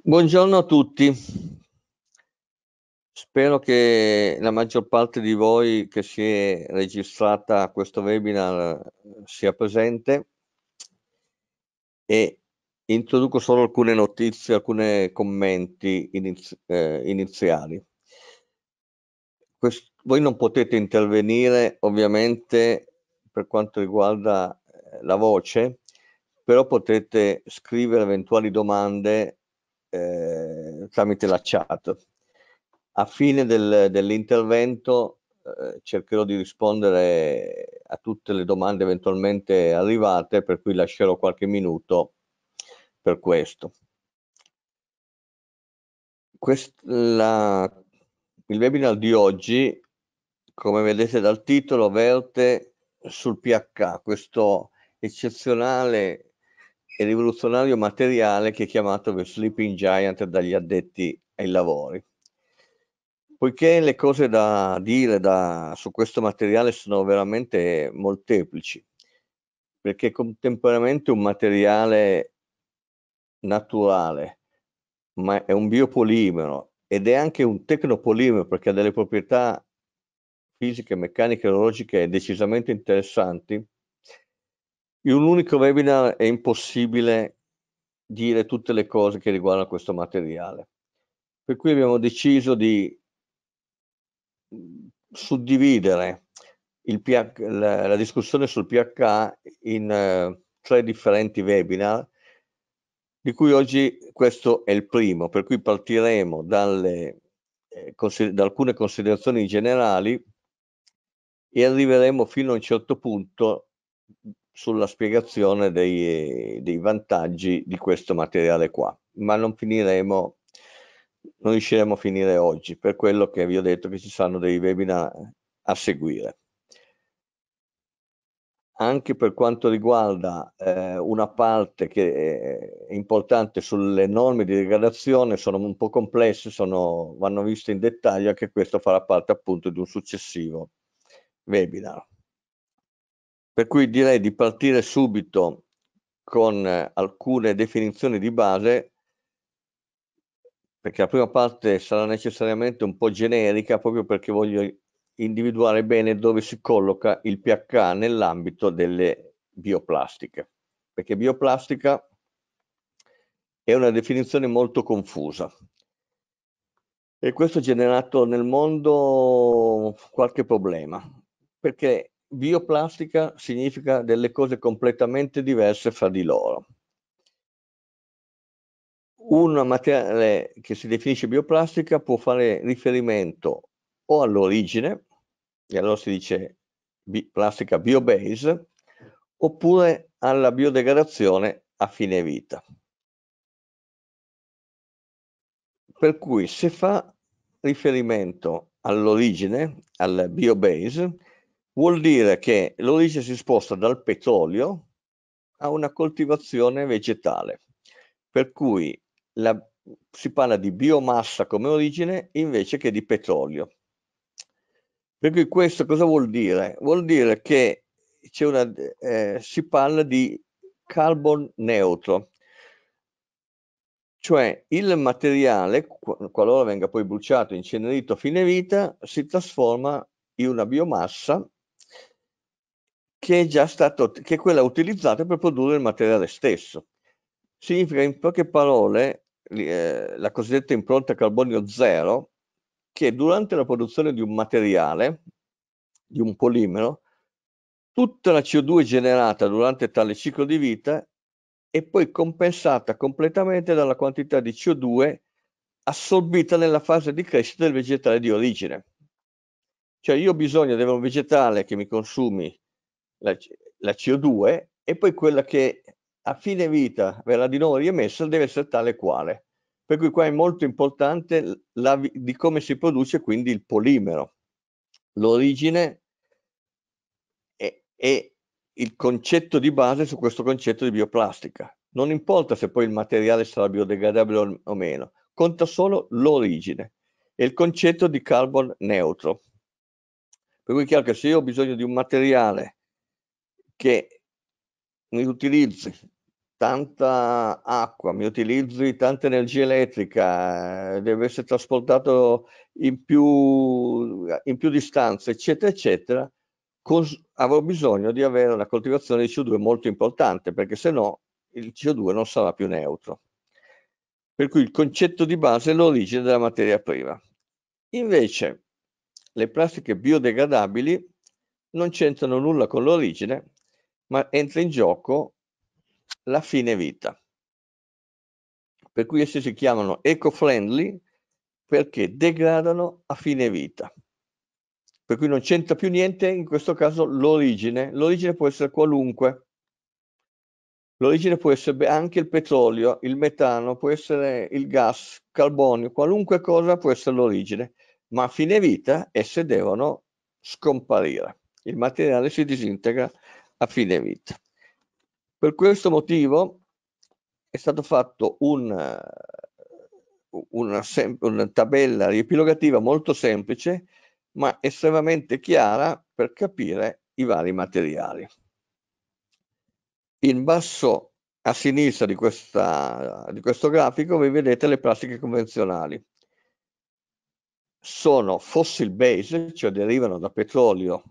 Buongiorno a tutti. Spero che la maggior parte di voi che si è registrata a questo webinar eh, sia presente e introduco solo alcune notizie, alcuni commenti iniz eh, iniziali. Quest voi non potete intervenire ovviamente per quanto riguarda eh, la voce, però potete scrivere eventuali domande eh, tramite la chat. A fine del, dell'intervento eh, cercherò di rispondere a tutte le domande eventualmente arrivate, per cui lascerò qualche minuto per questo. Quest, la, il webinar di oggi, come vedete dal titolo, verte sul PH, questo eccezionale e rivoluzionario materiale che è chiamato The Sleeping Giant dagli addetti ai lavori. Poiché le cose da dire da, su questo materiale sono veramente molteplici, perché contemporaneamente un materiale naturale, ma è un biopolimero ed è anche un tecnopolimero perché ha delle proprietà fisiche, meccaniche, e logiche decisamente interessanti, in un unico webinar è impossibile dire tutte le cose che riguardano questo materiale. Per cui abbiamo deciso di suddividere PH, la, la, discussione sul PH in eh, tre differenti webinar, di cui oggi questo è il primo, per cui partiremo dalle, eh, consider da alcune considerazioni generali e arriveremo fino a un certo punto sulla spiegazione dei, dei, vantaggi di questo materiale qua, ma non finiremo, non riusciremo a finire oggi, per quello che vi ho detto che ci saranno dei webinar a seguire. Anche per quanto riguarda eh, una parte che è importante sulle norme di degradazione, sono un po' complesse, sono, vanno viste in dettaglio, anche questo farà parte appunto di un successivo webinar. Per cui direi di partire subito con eh, alcune definizioni di base, perché la prima parte sarà necessariamente un po' generica, proprio perché voglio individuare bene dove si colloca il pH nell'ambito delle bioplastiche, perché bioplastica è una definizione molto confusa. E questo ha generato nel mondo qualche problema, perché bioplastica significa delle cose completamente diverse fra di loro. Un materiale che si definisce bioplastica può fare riferimento o all'origine, e allora si dice bi plastica biobase, oppure alla biodegradazione a fine vita. Per cui se fa riferimento all'origine, al biobase, Vuol dire che l'orice si sposta dal petrolio a una coltivazione vegetale, per cui la, si parla di biomassa come origine invece che di petrolio. Per cui questo cosa vuol dire? Vuol dire che una, eh, si parla di carbon neutro, cioè il materiale, qualora venga poi bruciato, incenerito a fine vita, si trasforma in una biomassa che è già stato, che è quella utilizzata per produrre il materiale stesso. Significa in poche parole eh, la cosiddetta impronta carbonio zero che durante la produzione di un materiale, di un polimero, tutta la CO2 generata durante tale ciclo di vita è poi compensata completamente dalla quantità di CO2 assorbita nella fase di crescita del vegetale di origine. Cioè io ho bisogno di un vegetale che mi consumi la, la CO2 e poi quella che a fine vita verrà di nuovo riemessa deve essere tale quale. Per cui qua è molto importante la, di come si produce quindi il polimero, l'origine è, e il concetto di base su questo concetto di bioplastica. Non importa se poi il materiale sarà biodegradabile o meno, conta solo l'origine e il concetto di carbon neutro. Per cui è chiaro che se io ho bisogno di un materiale che mi utilizzi tanta acqua, mi utilizzi tanta energia elettrica, eh, deve essere trasportato in più, in più distanze, eccetera, eccetera, avrò bisogno di avere una coltivazione di CO2 molto importante, perché se no il CO2 non sarà più neutro. Per cui il concetto di base è l'origine della materia prima. Invece le plastiche biodegradabili non c'entrano nulla con l'origine, ma entra in gioco la fine vita. Per cui essi si chiamano eco-friendly perché degradano a fine vita. Per cui non c'entra più niente in questo caso l'origine. L'origine può essere qualunque. L'origine può essere anche il petrolio, il metano, può essere il gas, carbonio, qualunque cosa può essere l'origine, ma a fine vita esse devono scomparire. Il materiale si disintegra fine vita. Per questo motivo è stato fatto un, una, una tabella riepilogativa molto semplice ma estremamente chiara per capire i vari materiali. In basso a sinistra di, questa, di questo grafico vi vedete le plastiche convenzionali. Sono fossil base, cioè derivano da petrolio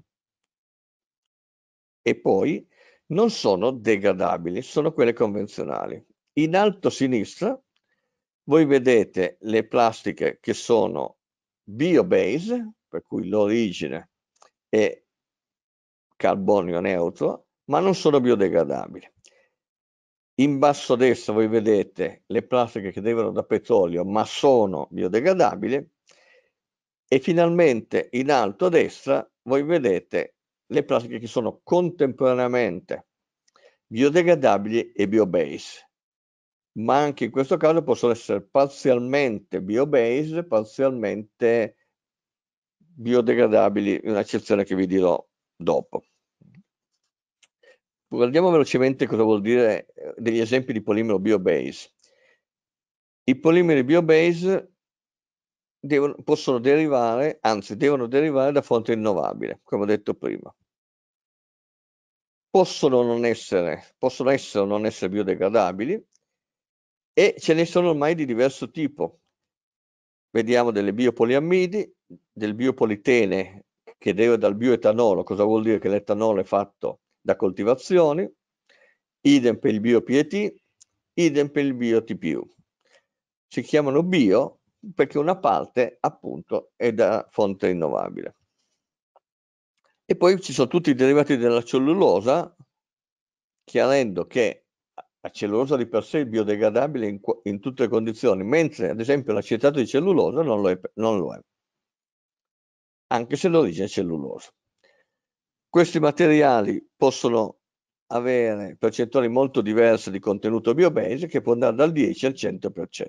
e poi non sono degradabili, sono quelle convenzionali. In alto a sinistra voi vedete le plastiche che sono biobase, per cui l'origine è carbonio neutro, ma non sono biodegradabili. In basso a destra voi vedete le plastiche che derivano da petrolio, ma sono biodegradabili. E finalmente in alto a destra voi vedete le pratiche che sono contemporaneamente biodegradabili e biobase, ma anche in questo caso possono essere parzialmente biobase, parzialmente biodegradabili, un'accezione che vi dirò dopo. Guardiamo velocemente cosa vuol dire eh, degli esempi di polimero biobase. I polimeri biobase Devono, possono derivare, anzi devono derivare da fonte rinnovabile, come ho detto prima possono non essere, possono essere o non essere biodegradabili e ce ne sono ormai di diverso tipo. Vediamo delle biopoliammidi, del biopolitene che deriva dal bioetanolo, cosa vuol dire che l'etanolo è fatto da coltivazioni, idem per il bioPET, idem per il bioTPU. Si chiamano bio perché una parte appunto è da fonte rinnovabile. E poi ci sono tutti i derivati della cellulosa, chiarendo che la cellulosa di per sé è biodegradabile in, in tutte le condizioni, mentre ad esempio l'acetato di cellulosa non lo è, non lo è anche se l'origine è cellulosa. Questi materiali possono avere percentuali molto diverse di contenuto biobase che può andare dal 10 al 100%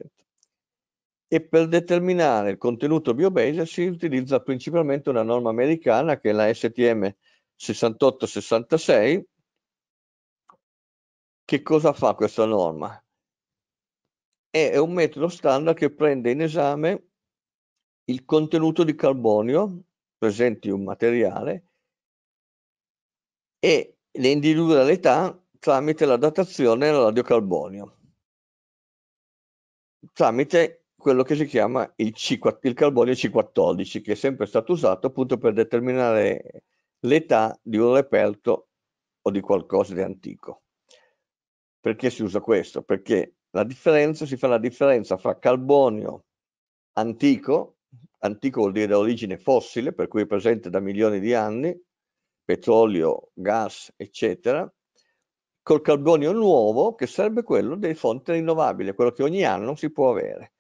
e per determinare il contenuto bio si utilizza principalmente una norma americana che è la STM 6866. Che cosa fa questa norma? È un metodo standard che prende in esame il contenuto di carbonio presente in un materiale e le individua l'età tramite la datazione al radiocarbonio, tramite quello che si chiama il, C4, il carbonio C14, che è sempre stato usato appunto per determinare l'età di un reperto o di qualcosa di antico. Perché si usa questo? Perché la differenza, si fa la differenza fra carbonio antico, antico vuol dire da origine fossile, per cui è presente da milioni di anni, petrolio, gas, eccetera, col carbonio nuovo che sarebbe quello delle fonti rinnovabili, quello che ogni anno si può avere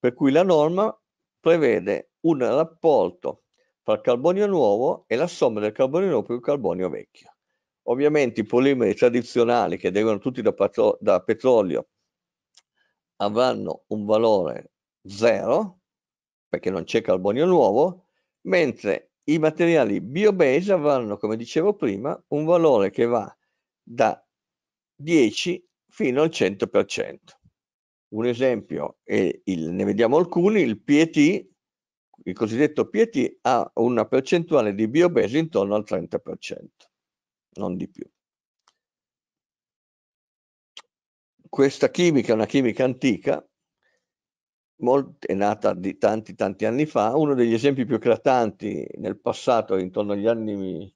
per cui la norma prevede un rapporto fra il carbonio nuovo e la somma del carbonio nuovo più il carbonio vecchio. Ovviamente i polimeri tradizionali che derivano tutti da, patro- da petrolio avranno un valore zero perché non c'è carbonio nuovo, mentre i materiali biobase avranno, come dicevo prima, un valore che va da 10 fino al 100%. Un esempio, e il, ne vediamo alcuni, il PET, il cosiddetto PET ha una percentuale di biobesi intorno al 30%, non di più. Questa chimica è una chimica antica, molto, è nata di tanti tanti anni fa, uno degli esempi più eclatanti nel passato, intorno agli anni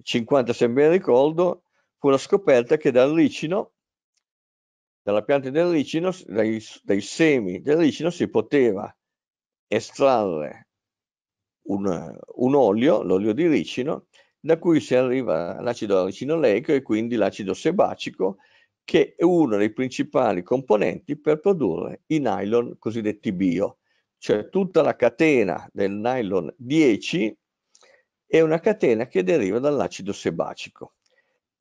50 se ben ricordo, fu la scoperta che dal ricino dalla pianta del ricino, dai, dai semi del ricino si poteva estrarre un, un olio, l'olio di ricino, da cui si arriva l'acido ricinoleico e quindi l'acido sebacico, che è uno dei principali componenti per produrre i nylon cosiddetti bio, cioè tutta la catena del nylon 10 è una catena che deriva dall'acido sebacico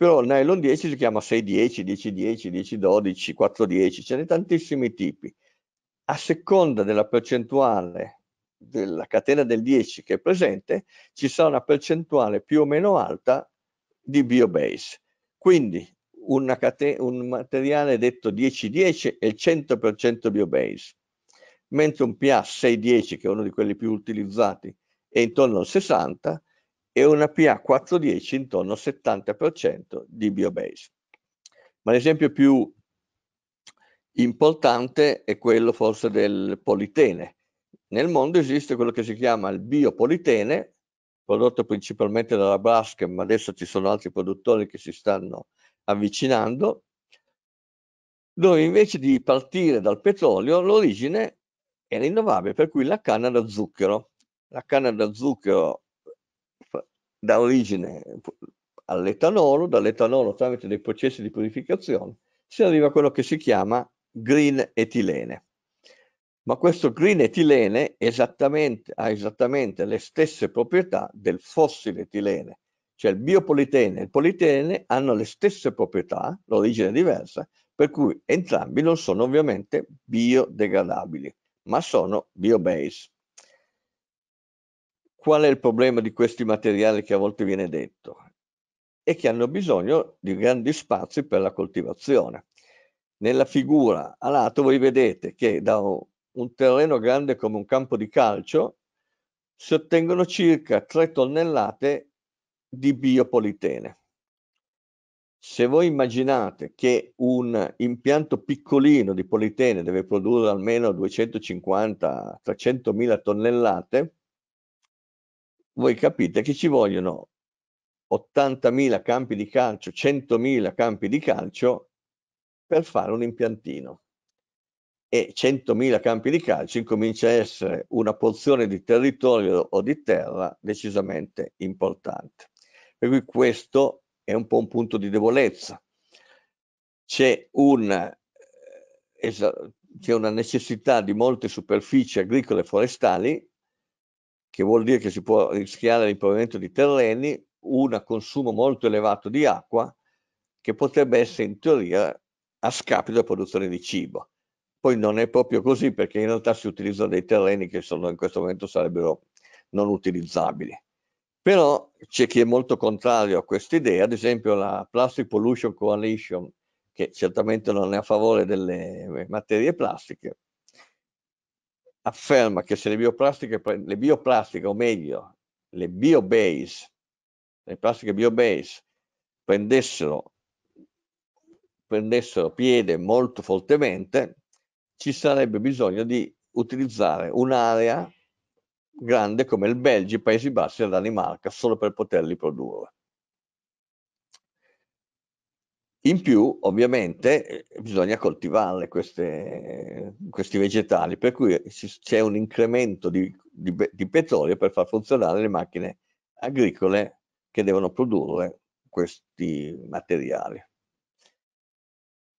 però il nylon 10 si chiama 610, 1010, 1012, 410, ce ne sono tantissimi tipi. A seconda della percentuale della catena del 10 che è presente, ci sarà una percentuale più o meno alta di biobase. Quindi un materiale detto 1010 è 100% biobase, mentre un PA 610, che è uno di quelli più utilizzati, è intorno al 60, e una PA 410 intorno al 70% di biobase. Ma l'esempio più importante è quello forse del politene. Nel mondo esiste quello che si chiama il biopolitene, prodotto principalmente dalla Basque, ma adesso ci sono altri produttori che si stanno avvicinando, dove invece di partire dal petrolio l'origine è rinnovabile, per cui la canna da zucchero. La canna da zucchero da origine all'etanolo, dall'etanolo tramite dei processi di purificazione si arriva a quello che si chiama green etilene. Ma questo green etilene esattamente, ha esattamente le stesse proprietà del fossile etilene, cioè il biopolitene e il politene hanno le stesse proprietà, l'origine è diversa, per cui entrambi non sono ovviamente biodegradabili, ma sono biobase qual è il problema di questi materiali che a volte viene detto? E che hanno bisogno di grandi spazi per la coltivazione. Nella figura a lato voi vedete che da un terreno grande come un campo di calcio si ottengono circa 3 tonnellate di biopolitene. Se voi immaginate che un impianto piccolino di politene deve produrre almeno 250-300 mila tonnellate, voi capite che ci vogliono 80.000 campi di calcio, 100.000 campi di calcio per fare un impiantino. E 100.000 campi di calcio incomincia a essere una porzione di territorio o di terra decisamente importante. Per cui questo è un po' un punto di debolezza. C'è un eh, c'è una necessità di molte superfici agricole e forestali che vuol dire che si può rischiare l'improvvimento di terreni, un consumo molto elevato di acqua che potrebbe essere in teoria a scapito della produzione di cibo. Poi non è proprio così perché in realtà si utilizzano dei terreni che sono, in questo momento sarebbero non utilizzabili. Però c'è chi è molto contrario a questa idea, ad esempio la Plastic Pollution Coalition, che certamente non è a favore delle materie plastiche, afferma che se le bioplastiche, le bioplastiche o meglio le biobase, le plastiche biobase prendessero, prendessero piede molto fortemente, ci sarebbe bisogno di utilizzare un'area grande come il Belgio, i Paesi Bassi e la Danimarca solo per poterli produrre. In più, ovviamente, eh, bisogna coltivarle queste, questi vegetali, per cui c'è un incremento di, di, di petrolio per far funzionare le macchine agricole che devono produrre questi materiali.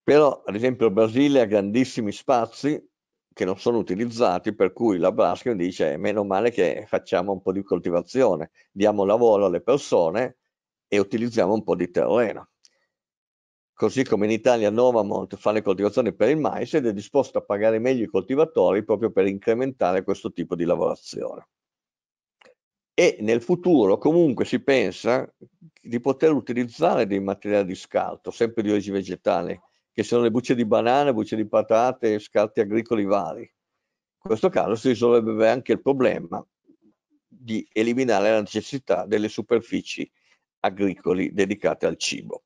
Però, ad esempio, il Brasile ha grandissimi spazi che non sono utilizzati, per cui la Brasco dice eh, meno male che facciamo un po' di coltivazione, diamo lavoro alle persone e utilizziamo un po' di terreno. Così come in Italia Novamont fa le coltivazioni per il mais ed è disposto a pagare meglio i coltivatori proprio per incrementare questo tipo di lavorazione. E nel futuro comunque si pensa di poter utilizzare dei materiali di scarto, sempre di origine vegetale, che sono le bucce di banane, bucce di patate, scarti agricoli vari. In questo caso si risolverebbe anche il problema di eliminare la necessità delle superfici agricoli dedicate al cibo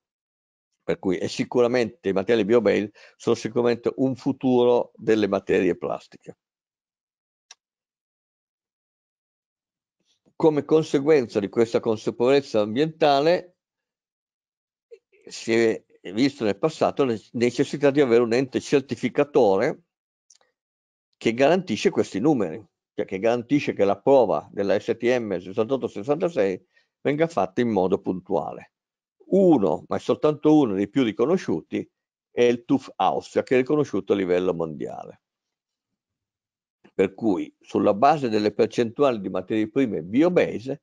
per cui è sicuramente, i materiali biobased sono sicuramente un futuro delle materie plastiche. Come conseguenza di questa consapevolezza ambientale si è visto nel passato la necessità di avere un ente certificatore che garantisce questi numeri, cioè che garantisce che la prova della STM 6866 venga fatta in modo puntuale uno, ma soltanto uno dei più riconosciuti, è il TUF Austria, che è riconosciuto a livello mondiale. Per cui, sulla base delle percentuali di materie prime biobase,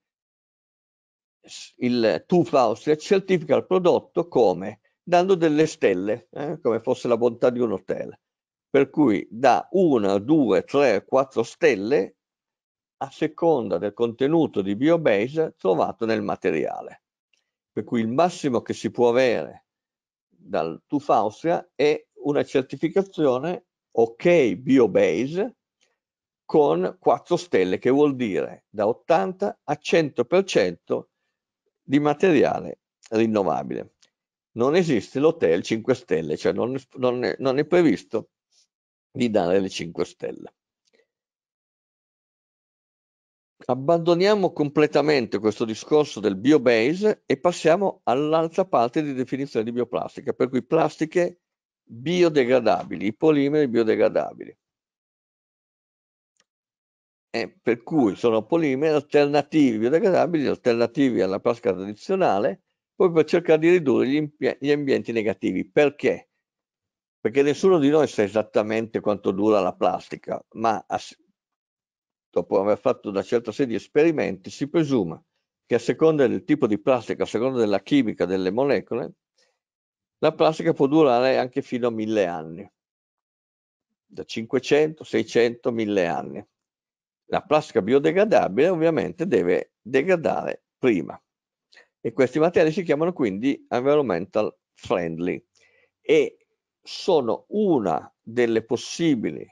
il TUF Austria certifica il prodotto come dando delle stelle, eh, come fosse la bontà di un hotel. Per cui da una, due, tre, quattro stelle a seconda del contenuto di biobase trovato nel materiale. Per cui il massimo che si può avere dal TUF Austria è una certificazione OK BioBase con 4 stelle, che vuol dire da 80 a 100% di materiale rinnovabile. Non esiste l'hotel 5 stelle, cioè non, non, non è previsto di dare le 5 stelle. Abbandoniamo completamente questo discorso del biobase e passiamo all'altra parte di definizione di bioplastica, per cui plastiche biodegradabili, i polimeri biodegradabili. E per cui sono polimeri alternativi biodegradabili, alternativi alla plastica tradizionale, proprio per cercare di ridurre gli, gli ambienti negativi. Perché? Perché nessuno di noi sa esattamente quanto dura la plastica, ma dopo aver fatto una certa serie di esperimenti, si presuma che a seconda del tipo di plastica, a seconda della chimica delle molecole, la plastica può durare anche fino a mille anni, da 500, 600, mille anni. La plastica biodegradabile ovviamente deve degradare prima e questi materiali si chiamano quindi environmental friendly e sono una delle possibili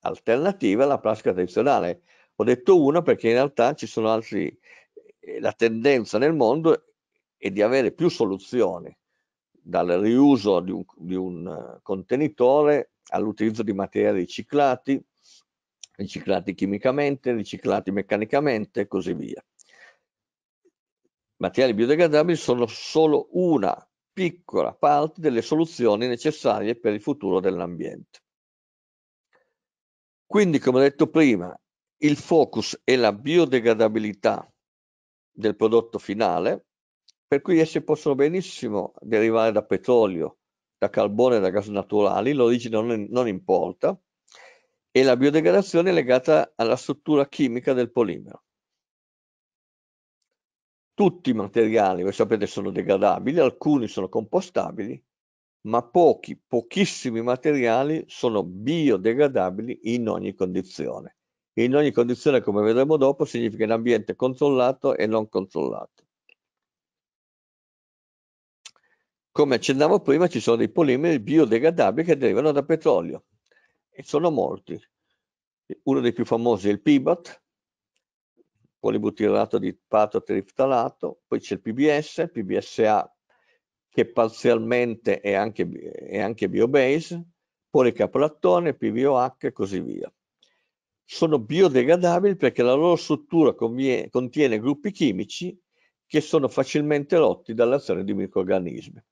alternative alla plastica tradizionale ho detto una perché in realtà ci sono altri, eh, la tendenza nel mondo è di avere più soluzioni, dal riuso di un, di un eh, contenitore all'utilizzo di materiali riciclati, riciclati chimicamente, riciclati meccanicamente e così via. Materiali biodegradabili sono solo una piccola parte delle soluzioni necessarie per il futuro dell'ambiente. Quindi, come ho detto prima, il focus è la biodegradabilità del prodotto finale, per cui esse possono benissimo derivare da petrolio, da carbone, da gas naturali, l'origine non, non importa, e la biodegradazione è legata alla struttura chimica del polimero. Tutti i materiali, voi sapete, sono degradabili, alcuni sono compostabili, ma pochi, pochissimi materiali sono biodegradabili in ogni condizione in ogni condizione, come vedremo dopo, significa in ambiente controllato e non controllato. Come accennavo prima, ci sono dei polimeri biodegradabili che derivano da petrolio e sono molti. Uno dei più famosi è il PIBAT, polibutirato di triftalato, poi c'è il PBS, il PBSA che parzialmente è anche, anche biobase, policaprolattone, PVOH e così via sono biodegradabili perché la loro struttura contiene gruppi chimici che sono facilmente rotti dall'azione di microorganismi.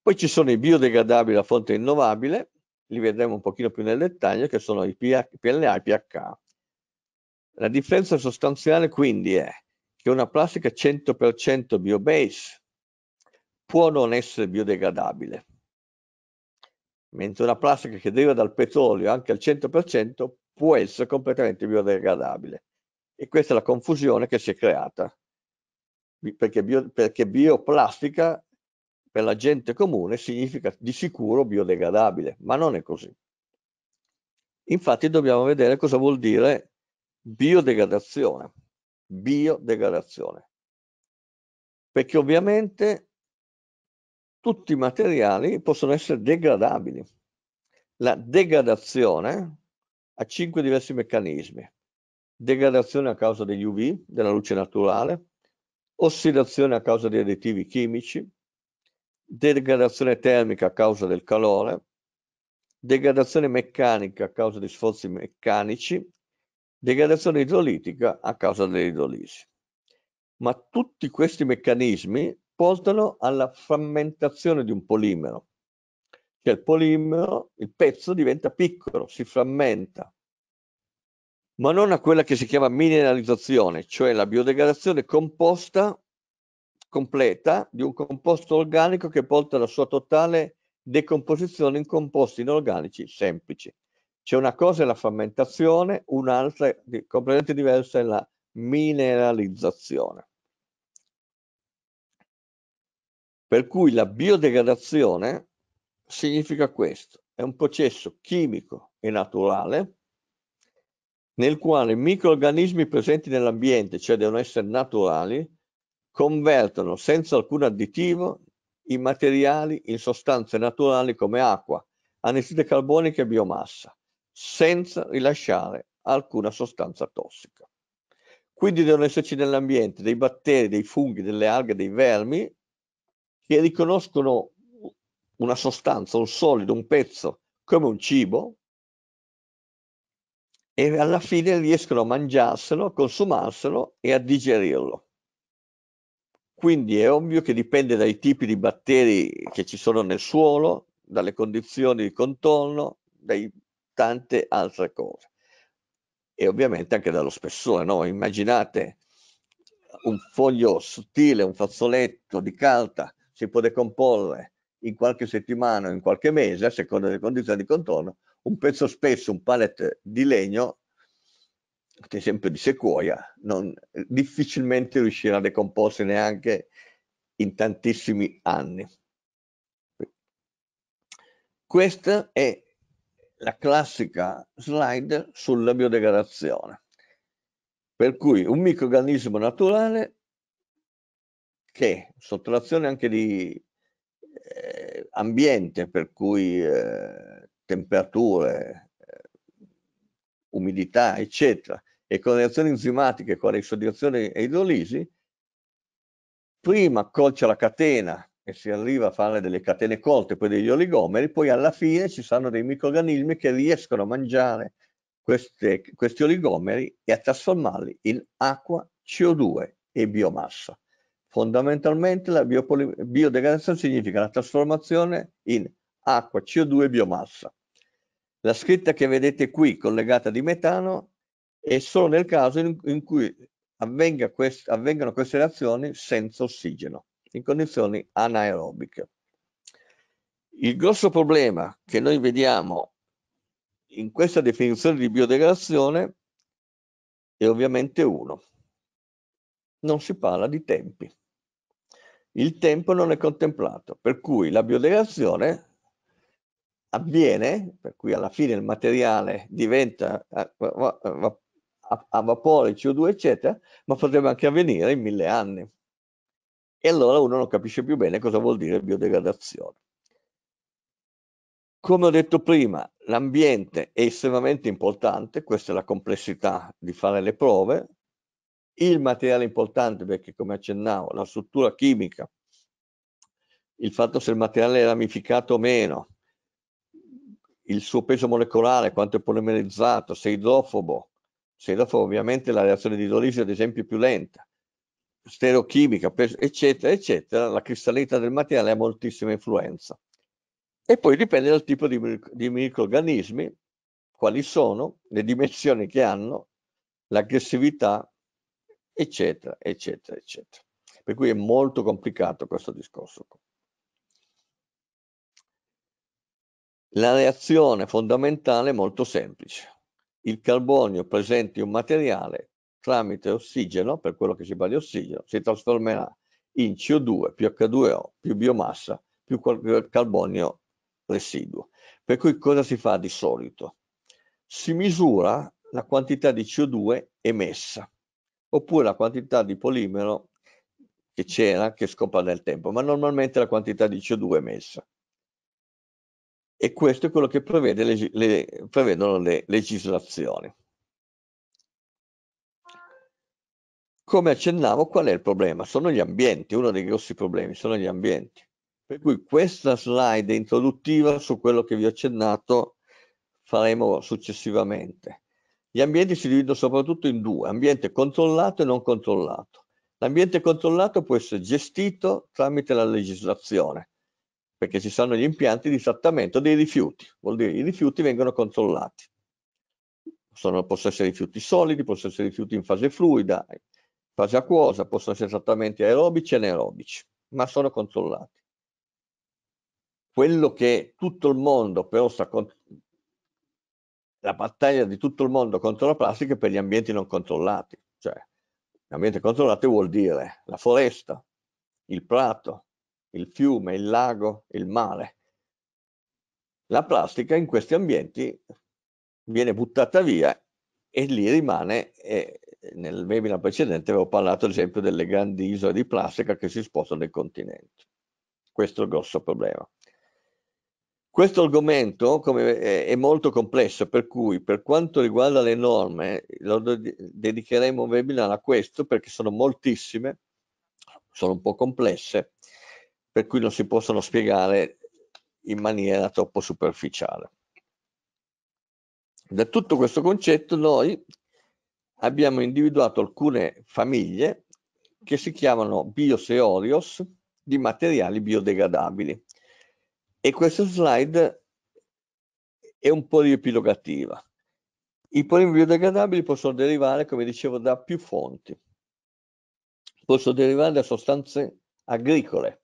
Poi ci sono i biodegradabili a fonte rinnovabile, li vedremo un pochino più nel dettaglio, che sono i PLA e i PH. La differenza sostanziale quindi è che una plastica 100% biobase può non essere biodegradabile, mentre una plastica che deriva dal petrolio anche al 100% può essere completamente biodegradabile. E questa è la confusione che si è creata, perché, bio, perché bioplastica per la gente comune significa di sicuro biodegradabile, ma non è così. Infatti dobbiamo vedere cosa vuol dire biodegradazione, biodegradazione, perché ovviamente tutti i materiali possono essere degradabili. La degradazione ha cinque diversi meccanismi. Degradazione a causa degli UV, della luce naturale, ossidazione a causa di additivi chimici, degradazione termica a causa del calore, degradazione meccanica a causa di sforzi meccanici, degradazione idrolitica a causa dell'idrolisi. Ma tutti questi meccanismi portano alla frammentazione di un polimero cioè il polimero, il pezzo diventa piccolo, si frammenta, ma non a quella che si chiama mineralizzazione, cioè la biodegradazione composta completa di un composto organico che porta alla sua totale decomposizione in composti inorganici semplici. C'è una cosa è la frammentazione, un'altra completamente diversa è la mineralizzazione. Per cui la biodegradazione significa questo, è un processo chimico e naturale nel quale microorganismi presenti nell'ambiente, cioè devono essere naturali, convertono senza alcun additivo i materiali in sostanze naturali come acqua, anidride carbonica e biomassa, senza rilasciare alcuna sostanza tossica. Quindi devono esserci nell'ambiente dei batteri, dei funghi, delle alghe, dei vermi che riconoscono una sostanza, un solido, un pezzo, come un cibo, e alla fine riescono a mangiarselo, a consumarselo e a digerirlo. Quindi è ovvio che dipende dai tipi di batteri che ci sono nel suolo, dalle condizioni di contorno, da tante altre cose. E ovviamente anche dallo spessore, no? Immaginate un foglio sottile, un fazzoletto di carta si può decomporre in qualche settimana o in qualche mese, a seconda delle condizioni di contorno, un pezzo spesso, un pallet di legno, ad esempio di sequoia, non, eh, difficilmente riuscirà a decomporsi neanche in tantissimi anni. Questa è la classica slide sulla biodegradazione, per cui un microorganismo naturale che sottrazione anche di eh, ambiente, per cui eh, temperature, eh, umidità, eccetera, e con reazioni enzimatiche, con isodiazione e idrolisi, prima colcia la catena e si arriva a fare delle catene colte, poi degli oligomeri, poi alla fine ci saranno dei microrganismi che riescono a mangiare queste, questi oligomeri e a trasformarli in acqua, CO2 e biomassa. Fondamentalmente la biopoli- biodegradazione significa la trasformazione in acqua, CO2 e biomassa. La scritta che vedete qui collegata di metano è solo nel caso in, in cui avvenga quest- avvengano queste reazioni senza ossigeno, in condizioni anaerobiche. Il grosso problema che noi vediamo in questa definizione di biodegradazione è ovviamente uno. Non si parla di tempi il tempo non è contemplato, per cui la biodegradazione avviene, per cui alla fine il materiale diventa eh, a, a, a, a vapore, CO2, eccetera, ma potrebbe anche avvenire in mille anni. E allora uno non capisce più bene cosa vuol dire biodegradazione. Come ho detto prima, l'ambiente è estremamente importante, questa è la complessità di fare le prove, il materiale importante perché come accennavo la struttura chimica il fatto se il materiale è ramificato o meno il suo peso molecolare quanto è polimerizzato se idrofobo se idrofobo ovviamente la reazione di idrolisi ad esempio è più lenta stereochimica eccetera eccetera la cristallinità del materiale ha moltissima influenza e poi dipende dal tipo di, di microorganismi quali sono le dimensioni che hanno l'aggressività eccetera, eccetera, eccetera. Per cui è molto complicato questo discorso. La reazione fondamentale è molto semplice. Il carbonio presente in un materiale tramite ossigeno, per quello che si parla di ossigeno, si trasformerà in CO2 più H2O più biomassa più carbonio residuo. Per cui cosa si fa di solito? Si misura la quantità di CO2 emessa oppure la quantità di polimero che c'era che scompare nel tempo, ma normalmente la quantità di CO2 emessa. E questo è quello che prevede le, le, prevedono le legislazioni. Come accennavo, qual è il problema? Sono gli ambienti, uno dei grossi problemi sono gli ambienti. Per cui questa slide introduttiva su quello che vi ho accennato faremo successivamente. Gli ambienti si dividono soprattutto in due, ambiente controllato e non controllato. L'ambiente controllato può essere gestito tramite la legislazione, perché ci sono gli impianti di trattamento dei rifiuti, vuol dire che i rifiuti vengono controllati. Sono, possono essere rifiuti solidi, possono essere rifiuti in fase fluida, in fase acquosa, possono essere trattamenti aerobici e anaerobici, ma sono controllati. Quello che tutto il mondo però sta la battaglia di tutto il mondo contro la plastica per gli ambienti non controllati. Cioè, l'ambiente controllato vuol dire la foresta, il prato, il fiume, il lago, il mare. La plastica in questi ambienti viene buttata via e lì rimane, eh, nel webinar precedente avevo parlato ad esempio delle grandi isole di plastica che si spostano nei continenti. Questo è il grosso problema. Questo argomento come, è, eh, è molto complesso, per cui per quanto riguarda le norme, lo de dedicheremo un webinar a questo perché sono moltissime, sono un po' complesse, per cui non si possono spiegare in maniera troppo superficiale. Da tutto questo concetto noi abbiamo individuato alcune famiglie che si chiamano bios e orios di materiali biodegradabili e questa slide è un po' riepilogativa. I polimi biodegradabili possono derivare, come dicevo, da più fonti. Possono derivare da sostanze agricole,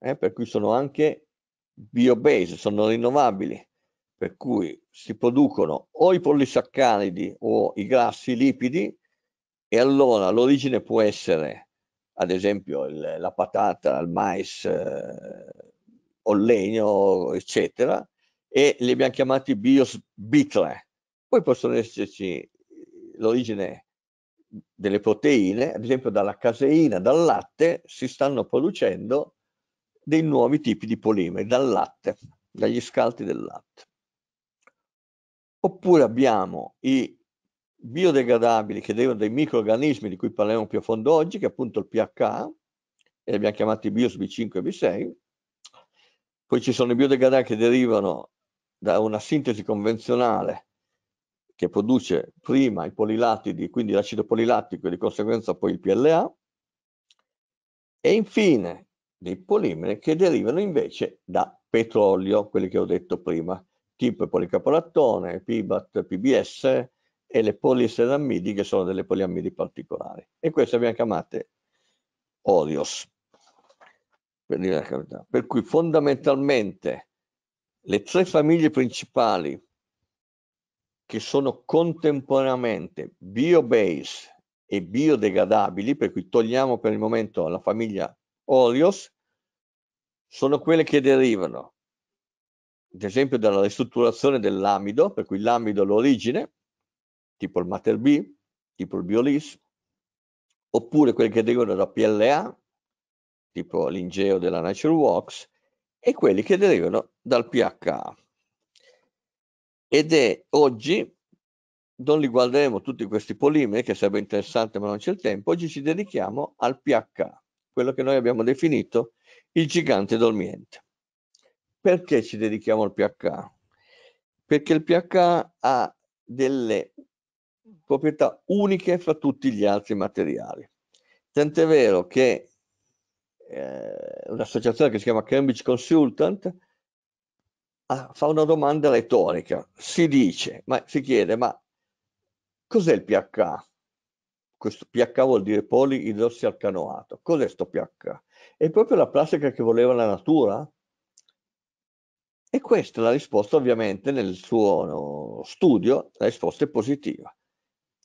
eh, per cui sono anche biobase, sono rinnovabili, per cui si producono o i polisaccaridi o i grassi lipidi e allora l'origine può essere ad esempio il, la patata, il mais, eh, o legno, eccetera, e li abbiamo chiamati BIOS B3. Poi possono esserci eh, l'origine delle proteine, ad esempio dalla caseina, dal latte, si stanno producendo dei nuovi tipi di polimeri, dal latte, dagli scalti del latte. Oppure abbiamo i biodegradabili che derivano dai microorganismi di cui parliamo più a fondo oggi, che è appunto il pH, e li abbiamo chiamati BIOS B5 e B6, poi ci sono i biodegradanti che derivano da una sintesi convenzionale che produce prima i polilattidi, quindi l'acido polilattico e di conseguenza poi il PLA, e infine dei polimeri che derivano invece da petrolio, quelli che ho detto prima, tipo policaporattone, PBAT, PBS e le poliseramidi che sono delle poliammidi particolari. E queste abbiamo chiamate Orios per dire la carità. Per cui fondamentalmente le tre famiglie principali che sono contemporaneamente biobase e biodegradabili, per cui togliamo per il momento la famiglia Orios, sono quelle che derivano, ad esempio, dalla ristrutturazione dell'amido, per cui l'amido è l'origine, tipo il Mater B, tipo il Biolis, oppure quelle che derivano da PLA, tipo l'ingeo della Nature Walks, e quelli che derivano dal pH. Ed è oggi, non li guarderemo tutti questi polimeri, che sarebbe interessante ma non c'è il tempo, oggi ci dedichiamo al pH, quello che noi abbiamo definito il gigante dormiente. Perché ci dedichiamo al pH? Perché il pH ha delle proprietà uniche fra tutti gli altri materiali. Tant'è vero che eh, un'associazione che si chiama Cambridge Consultant, a, fa una domanda retorica. Si dice, ma si chiede, ma cos'è il pH? Questo pH vuol dire poliidrossialcanoato. Cos'è questo pH? È proprio la plastica che voleva la natura? E questa è la risposta ovviamente nel suo studio, la risposta è positiva.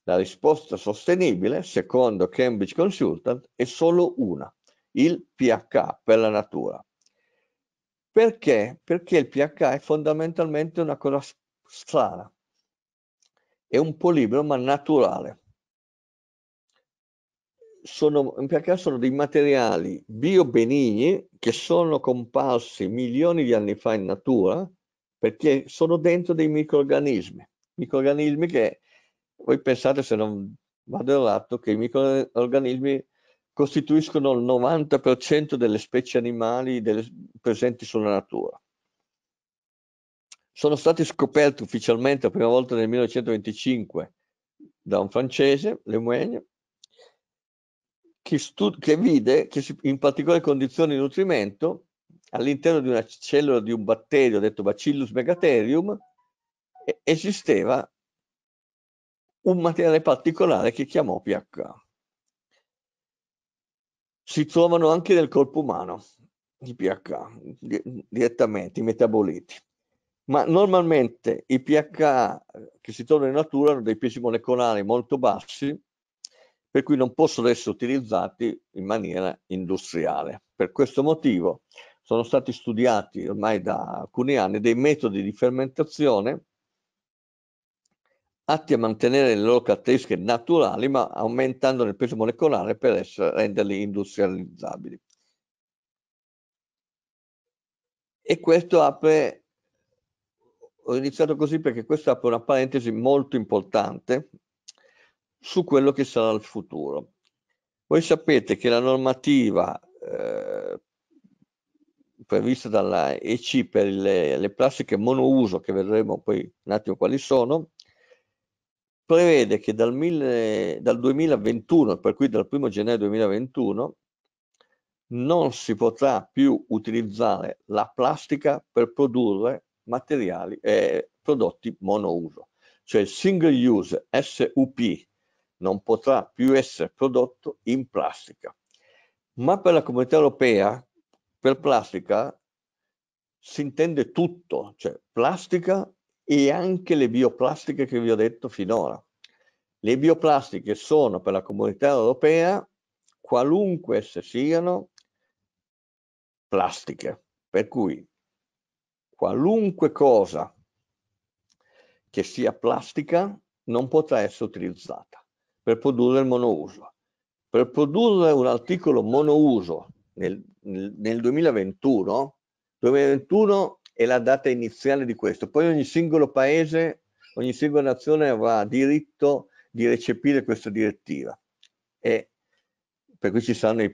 La risposta sostenibile, secondo Cambridge Consultant, è solo una, il pH per la natura. Perché? Perché il pH è fondamentalmente una cosa strana. È un polibro ma naturale. Sono, in pH sono dei materiali biobenigni che sono comparsi milioni di anni fa in natura perché sono dentro dei microorganismi. Microorganismi che voi pensate se non vado errato che i microorganismi costituiscono il 90% delle specie animali delle, presenti sulla natura. Sono stati scoperti ufficialmente la prima volta nel 1925 da un francese, Lemoigne, che, che, vide che si, in particolari condizioni di nutrimento all'interno di una cellula di un batterio detto Bacillus megatherium esisteva un materiale particolare che chiamò pH si trovano anche nel corpo umano, i pH, direttamente, i metaboliti. Ma normalmente i pH eh, che si trovano in natura hanno dei pesi molecolari molto bassi, per cui non possono essere utilizzati in maniera industriale. Per questo motivo sono stati studiati ormai da alcuni anni dei metodi di fermentazione atti a mantenere le loro caratteristiche naturali ma aumentando il peso molecolare per essere, renderli industrializzabili. E questo apre, ho iniziato così perché questo apre una parentesi molto importante su quello che sarà il futuro. Voi sapete che la normativa eh, prevista dalla EC per le, le plastiche monouso, che vedremo poi un attimo quali sono, prevede che dal, mille, dal 2021, per cui dal 1 gennaio 2021, non si potrà più utilizzare la plastica per produrre materiali e eh, prodotti monouso, cioè il single use SUP non potrà più essere prodotto in plastica. Ma per la comunità europea, per plastica si intende tutto, cioè plastica e anche le bioplastiche che vi ho detto finora. Le bioplastiche sono per la comunità europea, qualunque esse siano, plastiche, per cui qualunque cosa che sia plastica non potrà essere utilizzata per produrre il monouso. Per produrre un articolo monouso nel, nel 2021, 2021 è la data iniziale di questo. Poi ogni singolo paese, ogni singola nazione avrà diritto di recepire questa direttiva. E per cui ci saranno i,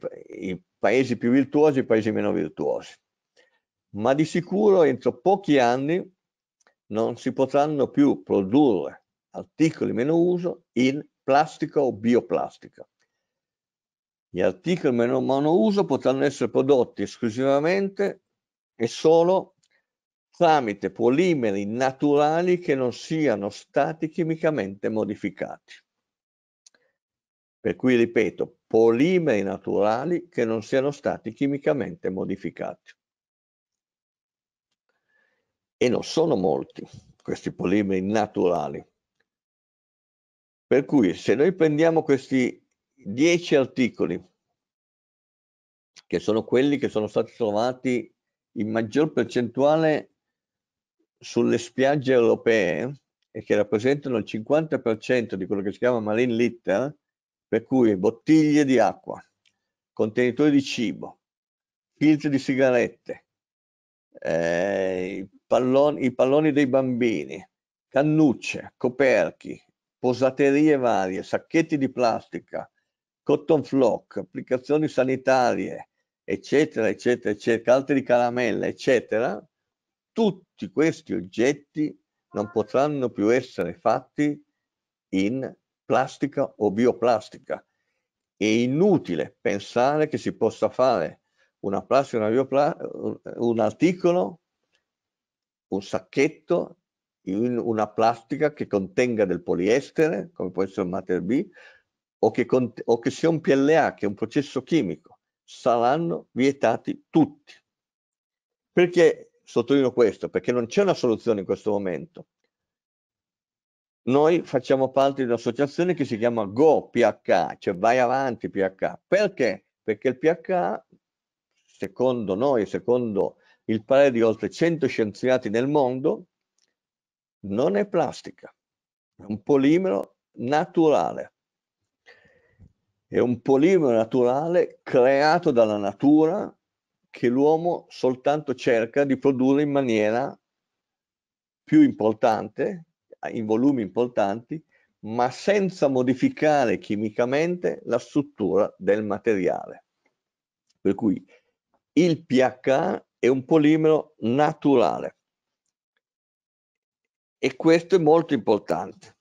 i paesi più virtuosi e i paesi meno virtuosi. Ma di sicuro entro pochi anni non si potranno più produrre articoli meno uso in plastica o bioplastica. Gli articoli meno monouso potranno essere prodotti esclusivamente e solo tramite polimeri naturali che non siano stati chimicamente modificati. Per cui ripeto, polimeri naturali che non siano stati chimicamente modificati. E non sono molti questi polimeri naturali. Per cui se noi prendiamo questi 10 articoli, che sono quelli che sono stati trovati in maggior percentuale sulle spiagge europee e che rappresentano il 50% di quello che si chiama marine litter, per cui bottiglie di acqua, contenitori di cibo, filtri di sigarette, eh, i, palloni, i palloni dei bambini, cannucce, coperchi, posaterie varie, sacchetti di plastica, cotton flock, applicazioni sanitarie, eccetera, eccetera, eccetera, carte di caramella, eccetera, tutto tutti questi oggetti non potranno più essere fatti in plastica o bioplastica. È inutile pensare che si possa fare una plastica, una bioplastica, un articolo, un sacchetto in una plastica che contenga del poliestere, come può essere il Mater B, o che, o che sia un PLA, che è un processo chimico. Saranno vietati tutti. Perché Sottolineo questo perché non c'è una soluzione in questo momento. Noi facciamo parte di un'associazione che si chiama Go PH, cioè vai avanti PH. Perché? Perché il PH, secondo noi, secondo il parere di oltre 100 scienziati nel mondo, non è plastica, è un polimero naturale. È un polimero naturale creato dalla natura che l'uomo soltanto cerca di produrre in maniera più importante, in volumi importanti, ma senza modificare chimicamente la struttura del materiale. Per cui il pH è un polimero naturale e questo è molto importante.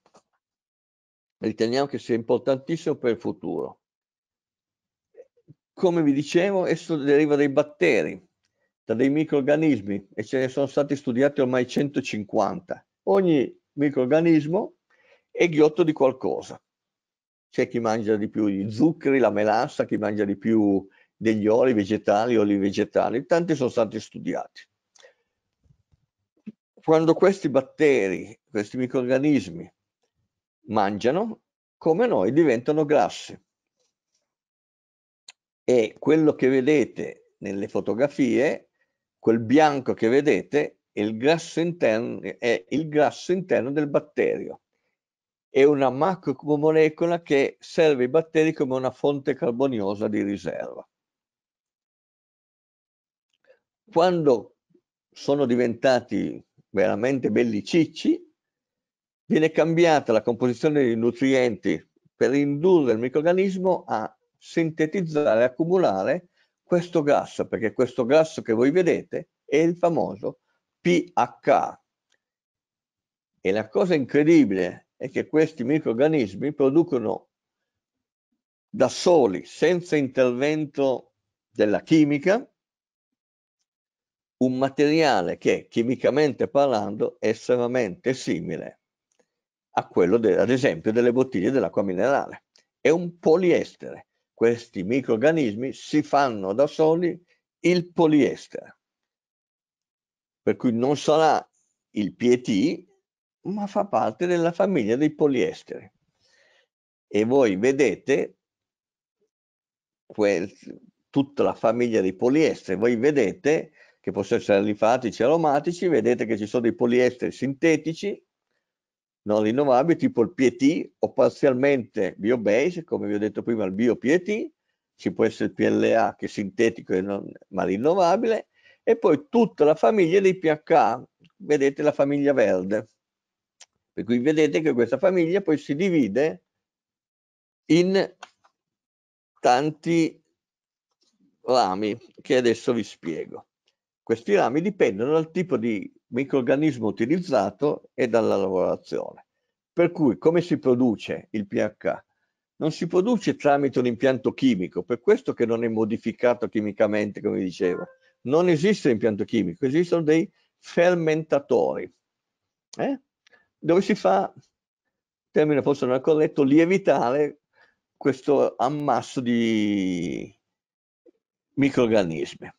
Riteniamo che sia importantissimo per il futuro come vi dicevo, esso deriva dai batteri, da dei microorganismi e ce ne sono stati studiati ormai 150. Ogni microorganismo è ghiotto di qualcosa. C'è chi mangia di più gli zuccheri, la melassa, chi mangia di più degli oli vegetali, oli vegetali, tanti sono stati studiati. Quando questi batteri, questi microorganismi mangiano, come noi diventano grassi e quello che vedete nelle fotografie, quel bianco che vedete, è il grasso interno, è il grasso interno del batterio. È una macromolecola che serve ai batteri come una fonte carboniosa di riserva. Quando sono diventati veramente belli cicci, viene cambiata la composizione dei nutrienti per indurre il microorganismo a sintetizzare accumulare questo gas, perché questo gas che voi vedete è il famoso pH. E la cosa incredibile è che questi microrganismi producono da soli, senza intervento della chimica, un materiale che chimicamente parlando è estremamente simile a quello, de, ad esempio, delle bottiglie dell'acqua minerale. È un poliestere questi microorganismi si fanno da soli il poliestere. Per cui non sarà il PET, ma fa parte della famiglia dei poliesteri. E voi vedete quel, tutta la famiglia dei poliesteri, voi vedete che possono essere alifatici aromatici, vedete che ci sono dei poliesteri sintetici non rinnovabili, tipo il PET o parzialmente biobase, come vi ho detto prima il bio-PET, ci può essere il PLA che è sintetico e non, ma rinnovabile, e poi tutta la famiglia dei PHA, vedete la famiglia verde. Per cui vedete che questa famiglia poi si divide in tanti rami che adesso vi spiego. Questi rami dipendono dal tipo di microorganismo utilizzato e dalla lavorazione. Per cui come si produce il pH? Non si produce tramite un impianto chimico, per questo che non è modificato chimicamente, come dicevo. Non esiste impianto chimico, esistono dei fermentatori, eh? dove si fa, termine forse non è corretto, lievitare questo ammasso di microorganismi.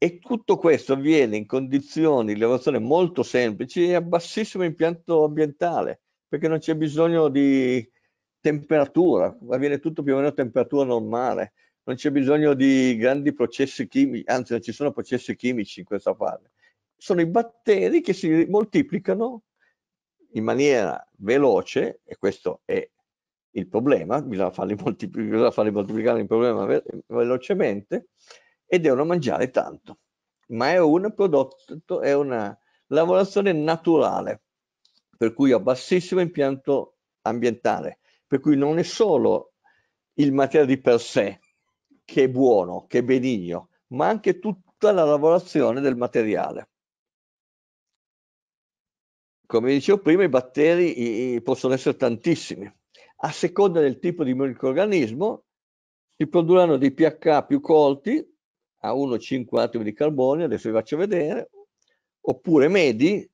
E tutto questo avviene in condizioni di lavorazione molto semplici e a bassissimo impianto ambientale, perché non c'è bisogno di temperatura, avviene tutto più o meno a temperatura normale, non c'è bisogno di grandi processi chimici, anzi non ci sono processi chimici in questa fase. Sono i batteri che si moltiplicano in maniera veloce, e questo è il problema, bisogna farli, moltiplicare, bisogna farli moltiplicare in problema velocemente, e devono mangiare tanto. Ma è un prodotto, è una lavorazione naturale, per cui ha bassissimo impianto ambientale, per cui non è solo il materiale di per sé che è buono, che è benigno, ma anche tutta la lavorazione del materiale. Come dicevo prima, i batteri possono essere tantissimi. A seconda del tipo di microorganismo si produrranno dei pH più colti a 1,5 atomi di carbonio, adesso vi faccio vedere, oppure medi,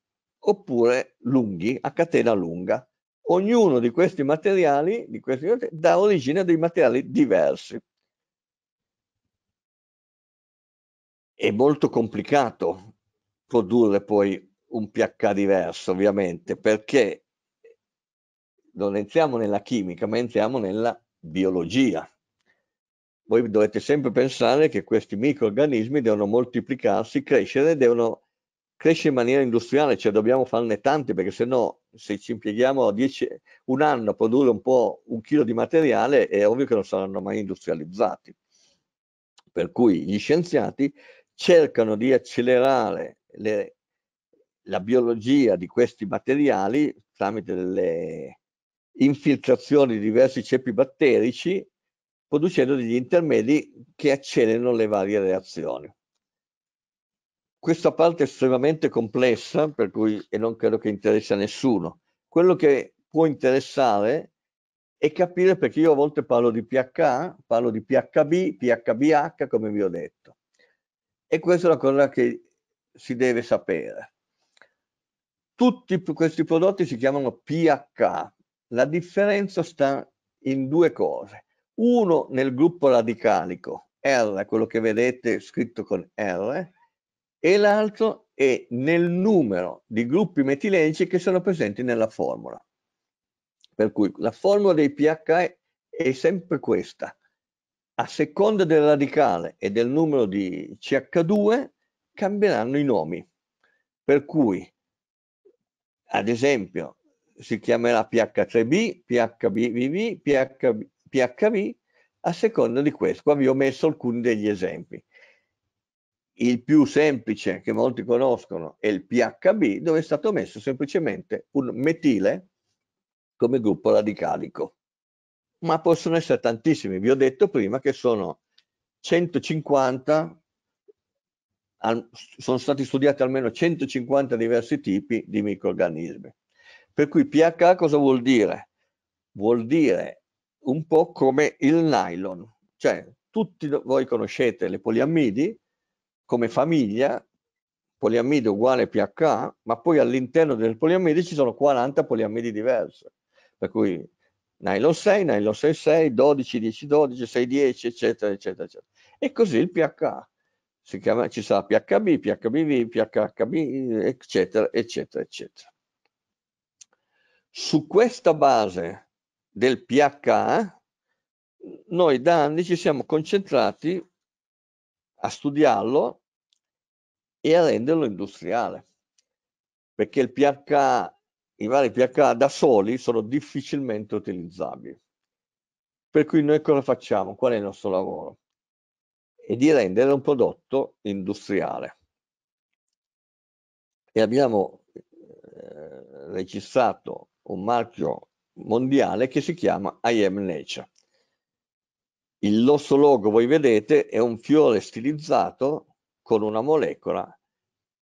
oppure lunghi, a catena lunga. Ognuno di questi materiali, di questi dà origine a dei materiali diversi. È molto complicato produrre poi un pH diverso, ovviamente, perché non entriamo nella chimica, ma entriamo nella biologia voi dovete sempre pensare che questi microorganismi devono moltiplicarsi, crescere, devono crescere in maniera industriale, cioè dobbiamo farne tanti perché se no se ci impieghiamo dieci, un anno a produrre un po' un chilo di materiale è ovvio che non saranno mai industrializzati. Per cui gli scienziati cercano di accelerare le, la biologia di questi materiali tramite delle infiltrazioni di diversi ceppi batterici producendo degli intermedi che accelerano le varie reazioni. Questa parte è estremamente complessa, per cui e non credo che interessi a nessuno. Quello che può interessare è capire perché io a volte parlo di PHA, parlo di PHB, PHBH, come vi ho detto. E questa è una cosa che si deve sapere. Tutti questi prodotti si chiamano pH. La differenza sta in due cose uno nel gruppo radicalico, R, quello che vedete scritto con R, e l'altro è nel numero di gruppi metilenici che sono presenti nella formula. Per cui la formula dei pH è sempre questa. A seconda del radicale e del numero di CH2 cambieranno i nomi. Per cui, ad esempio, si chiamerà PH3B, PHBV, PHB, PHP a seconda di questo. Qua vi ho messo alcuni degli esempi. Il più semplice che molti conoscono è il PHB, dove è stato messo semplicemente un metile come gruppo radicalico. Ma possono essere tantissimi. Vi ho detto prima che sono 150 sono stati studiati almeno 150 diversi tipi di microorganismi. Per cui pH cosa vuol dire? Vuol dire un po' come il nylon, cioè tutti voi conoscete le poliammidi come famiglia, poliammide uguale pH, ma poi all'interno del poliammide ci sono 40 poliammidi diverse, per cui nylon 6, nylon 6, 6, 12, 10, 12, 6, 10, eccetera, eccetera, eccetera. E così il pH. Si chiama, ci sarà PHB, PHBV, PHHB, eccetera, eccetera, eccetera. Su questa base del pH, noi da anni ci siamo concentrati a studiarlo e a renderlo industriale, perché il pH, i vari pH da soli sono difficilmente utilizzabili. Per cui noi cosa facciamo? Qual è il nostro lavoro? È di rendere un prodotto industriale. E abbiamo eh, registrato un marchio mondiale che si chiama I Am Nature. Il nostro logo, voi vedete, è un fiore stilizzato con una molecola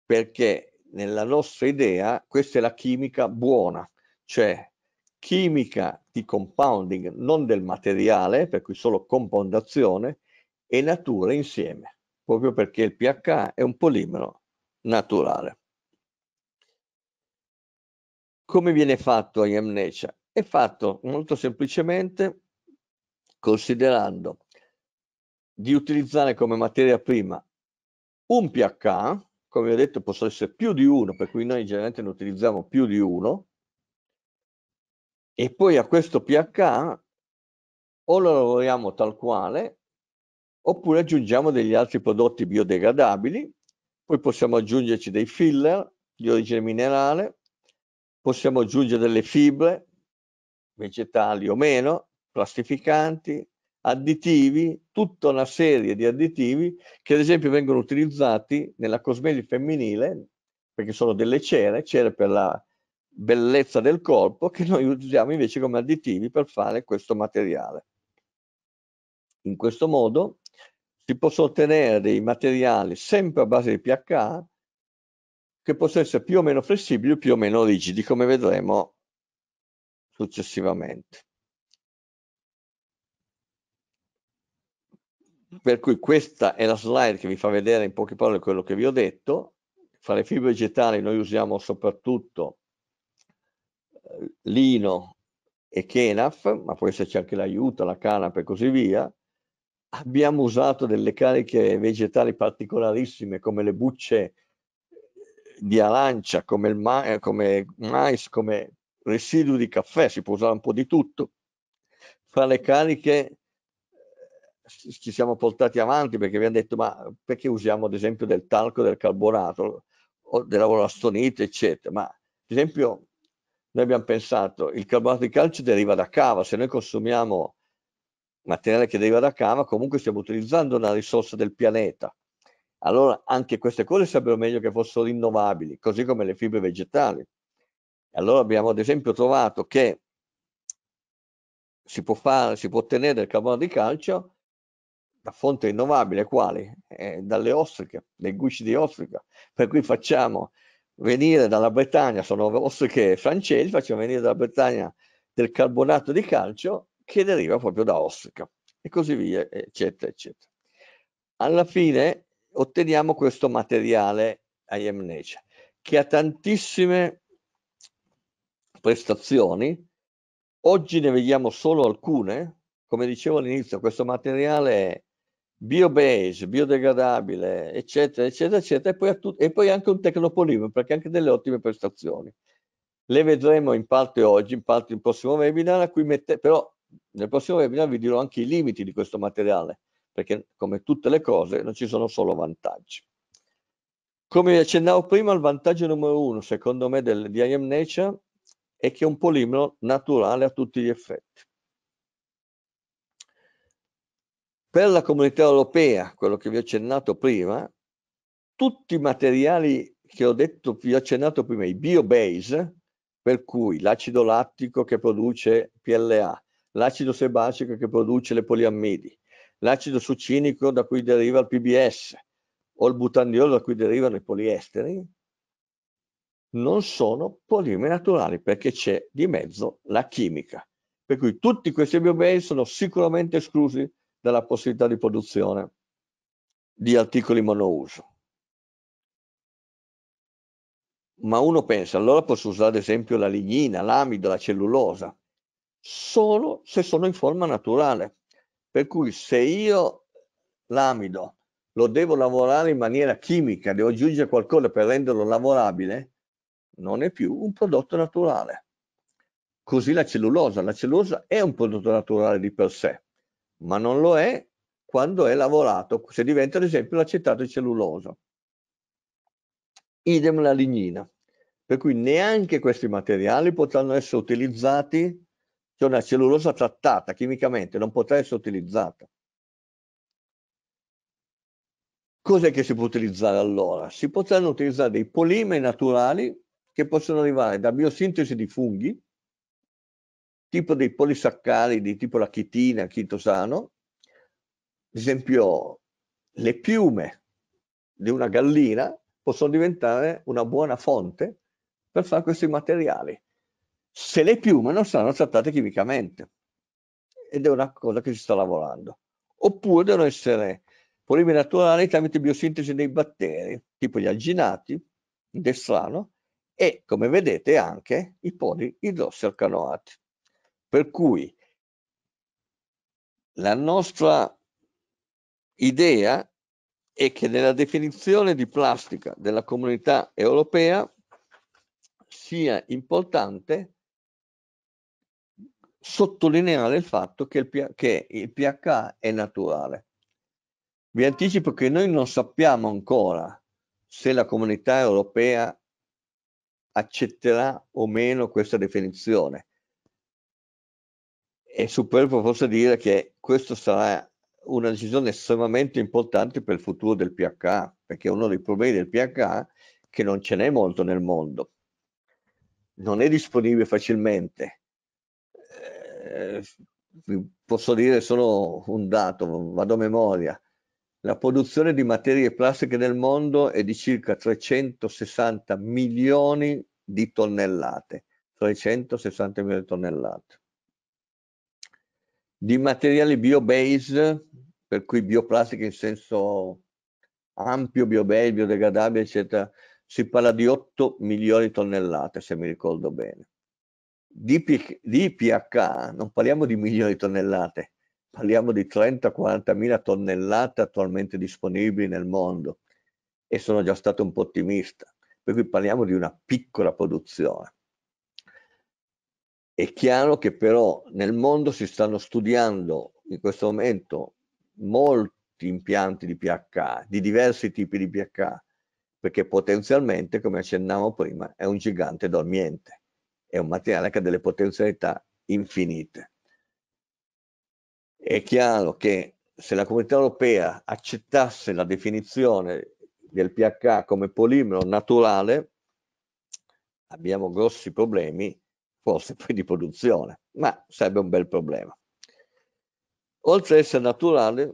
perché nella nostra idea questa è la chimica buona, cioè chimica di compounding, non del materiale, per cui solo compoundazione, e natura insieme, proprio perché il pH è un polimero naturale. Come viene fatto IM Nature? È fatto molto semplicemente considerando di utilizzare come materia prima un pH, come ho detto possono essere più di uno, per cui noi generalmente ne utilizziamo più di uno, e poi a questo pH o lo lavoriamo tal quale oppure aggiungiamo degli altri prodotti biodegradabili, poi possiamo aggiungerci dei filler di origine minerale, possiamo aggiungere delle fibre, vegetali o meno, plastificanti, additivi, tutta una serie di additivi che ad esempio vengono utilizzati nella cosmetica femminile, perché sono delle cere, cere per la bellezza del corpo, che noi usiamo invece come additivi per fare questo materiale. In questo modo si possono ottenere dei materiali sempre a base di pH che possono essere più o meno flessibili, più o meno rigidi, come vedremo successivamente. Per cui questa è la slide che vi fa vedere in poche parole quello che vi ho detto. Fra le fibre vegetali noi usiamo soprattutto eh, lino e kenaf, ma può esserci anche l'aiuto, la canapa e così via. Abbiamo usato delle cariche vegetali particolarissime come le bucce eh, di arancia, come il ma come mais, come residui di caffè, si può usare un po' di tutto. Fra le cariche eh, ci siamo portati avanti perché abbiamo detto ma perché usiamo ad esempio del talco, del carbonato, o della volastonite, eccetera. Ma ad esempio noi abbiamo pensato il carbonato di calcio deriva da cava, se noi consumiamo materiale che deriva da cava comunque stiamo utilizzando una risorsa del pianeta. Allora anche queste cose sarebbero meglio che fossero rinnovabili, così come le fibre vegetali. Allora abbiamo ad esempio trovato che si può, fare, si può ottenere il carbonato di calcio da fonte rinnovabile, quali? Eh, dalle ostriche, dai gusci di ostrica. Per cui facciamo venire dalla Bretagna, sono ostriche francesi, facciamo venire dalla Bretagna del carbonato di calcio che deriva proprio da ostrica e così via, eccetera, eccetera. Alla fine otteniamo questo materiale IM che ha tantissime prestazioni. Oggi ne vediamo solo alcune. Come dicevo all'inizio, questo materiale è biobase, biodegradabile, eccetera, eccetera, eccetera, e poi, e poi anche un tecnopolimero, perché anche delle ottime prestazioni. Le vedremo in parte oggi, in parte nel prossimo webinar, a cui mette, però nel prossimo webinar vi dirò anche i limiti di questo materiale, perché come tutte le cose non ci sono solo vantaggi. Come accennavo prima, il vantaggio numero uno, secondo me, del, di IM Nature e che è un polimero naturale a tutti gli effetti. Per la comunità europea, quello che vi ho accennato prima, tutti i materiali che ho detto, vi ho accennato prima, i biobase, per cui l'acido lattico che produce PLA, l'acido sebacico che produce le poliammidi, l'acido succinico da cui deriva il PBS o il butandiolo da cui derivano i poliesteri, non sono polimeri naturali perché c'è di mezzo la chimica. Per cui tutti questi biobei sono sicuramente esclusi dalla possibilità di produzione di articoli monouso. Ma uno pensa, allora posso usare ad esempio la lignina, l'amido, la cellulosa, solo se sono in forma naturale. Per cui se io l'amido lo devo lavorare in maniera chimica, devo aggiungere qualcosa per renderlo lavorabile, non è più un prodotto naturale. Così la cellulosa. La cellulosa è un prodotto naturale di per sé, ma non lo è quando è lavorato, se diventa ad esempio l'acetato di cellulosa. Idem la lignina. Per cui neanche questi materiali potranno essere utilizzati, cioè una cellulosa trattata chimicamente non potrà essere utilizzata. Cos'è che si può utilizzare allora? Si potranno utilizzare dei polimeri naturali che possono arrivare da biosintesi di funghi, tipo dei polisaccaridi, tipo la chitina, chitosano, ad esempio le piume di una gallina possono diventare una buona fonte per fare questi materiali, se le piume non saranno trattate chimicamente. Ed è una cosa che si sta lavorando. Oppure devono essere polimeri naturali tramite biosintesi dei batteri, tipo gli alginati, il destrano, e come vedete anche i poli idrossalcanoati. Per cui la nostra idea è che nella definizione di plastica della comunità europea sia importante sottolineare il fatto che il, che il pH è naturale. Vi anticipo che noi non sappiamo ancora se la comunità europea accetterà o meno questa definizione. È superfluo forse dire che questa sarà una decisione estremamente importante per il futuro del PHA, perché uno dei problemi del PHA è che non ce n'è molto nel mondo, non è disponibile facilmente. Eh, posso dire solo un dato, vado a memoria. La produzione di materie plastiche nel mondo è di circa 360 milioni di tonnellate. 360 milioni di tonnellate. Di materiali biobased, per cui bioplastica in senso ampio, biobased, biodegradabile, eccetera, si parla di 8 milioni di tonnellate, se mi ricordo bene. Di, di pH non parliamo di milioni di tonnellate, parliamo di 30-40 mila tonnellate attualmente disponibili nel mondo e sono già stato un po' ottimista, per cui parliamo di una piccola produzione. È chiaro che però nel mondo si stanno studiando in questo momento molti impianti di pH, di diversi tipi di pH, perché potenzialmente, come accennavo prima, è un gigante dormiente, è un materiale che ha delle potenzialità infinite. È chiaro che se la comunità europea accettasse la definizione del pH come polimero naturale, abbiamo grossi problemi, forse poi di produzione, ma sarebbe un bel problema. Oltre ad essere naturale,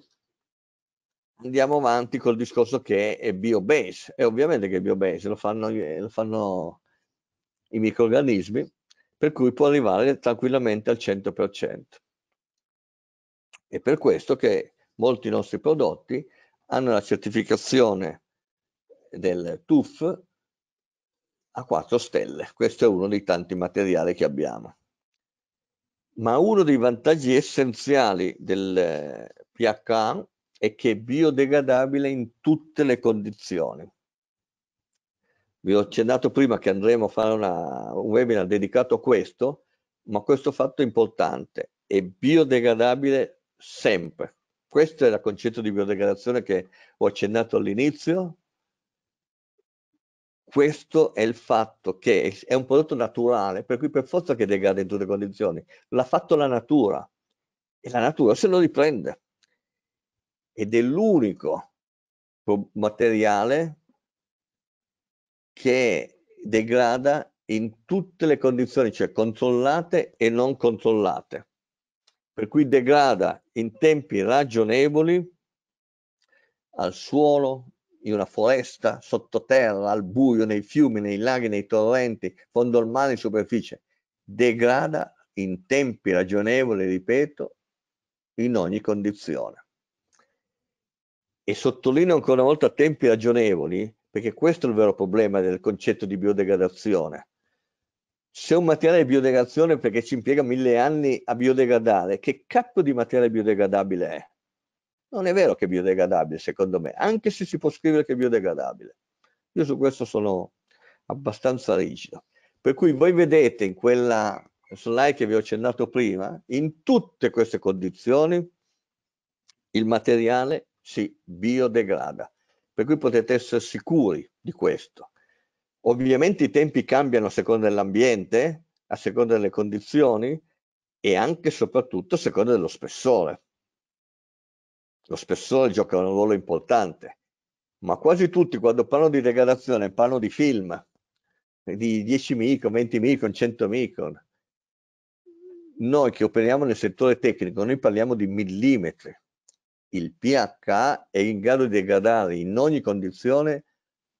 andiamo avanti col discorso che è biobase, e ovviamente che è biobase, lo fanno, lo fanno i microorganismi, per cui può arrivare tranquillamente al 100%. È per questo che molti nostri prodotti hanno la certificazione del TUF a 4 stelle. Questo è uno dei tanti materiali che abbiamo. Ma uno dei vantaggi essenziali del eh, PHA è che è biodegradabile in tutte le condizioni. Vi ho accennato prima che andremo a fare una, un webinar dedicato a questo, ma questo fatto è importante, è biodegradabile sempre. Questo è il concetto di biodegradazione che ho accennato all'inizio. Questo è il fatto che è un prodotto naturale, per cui per forza che degrada in tutte le condizioni. L'ha fatto la natura e la natura se lo riprende. Ed è l'unico materiale che degrada in tutte le condizioni, cioè controllate e non controllate. Per cui degrada in tempi ragionevoli al suolo, in una foresta, sottoterra, al buio, nei fiumi, nei laghi, nei torrenti, fondo al mare, in superficie, degrada in tempi ragionevoli, ripeto, in ogni condizione. E sottolineo ancora una volta tempi ragionevoli, perché questo è il vero problema del concetto di biodegradazione se un materiale è biodegradazione perché ci impiega mille anni a biodegradare, che cacchio di materiale biodegradabile è? Non è vero che è biodegradabile, secondo me, anche se si può scrivere che è biodegradabile. Io su questo sono abbastanza rigido. Per cui voi vedete in quella slide che vi ho accennato prima, in tutte queste condizioni il materiale si biodegrada. Per cui potete essere sicuri di questo. Ovviamente i tempi cambiano a seconda dell'ambiente, a seconda delle condizioni e anche e soprattutto a seconda dello spessore. Lo spessore gioca un ruolo importante, ma quasi tutti quando parlo di degradazione parlo di film, di 10 micron, 20 micron, 100 micron. Noi che operiamo nel settore tecnico, noi parliamo di millimetri. Il pH è in grado di degradare in ogni condizione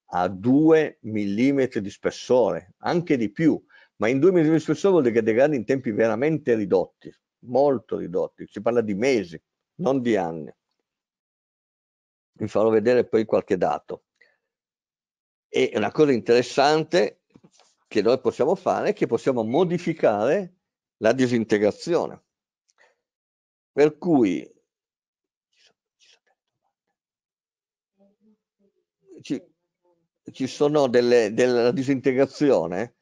a 2 mm di spessore, anche di più, ma in 2 mm di spessore vuol dire che degrada in tempi veramente ridotti, molto ridotti, si parla di mesi, non di anni. Vi farò vedere poi qualche dato. E una cosa interessante che noi possiamo fare è che possiamo modificare la disintegrazione. Per cui ci, ci sono delle, della disintegrazione,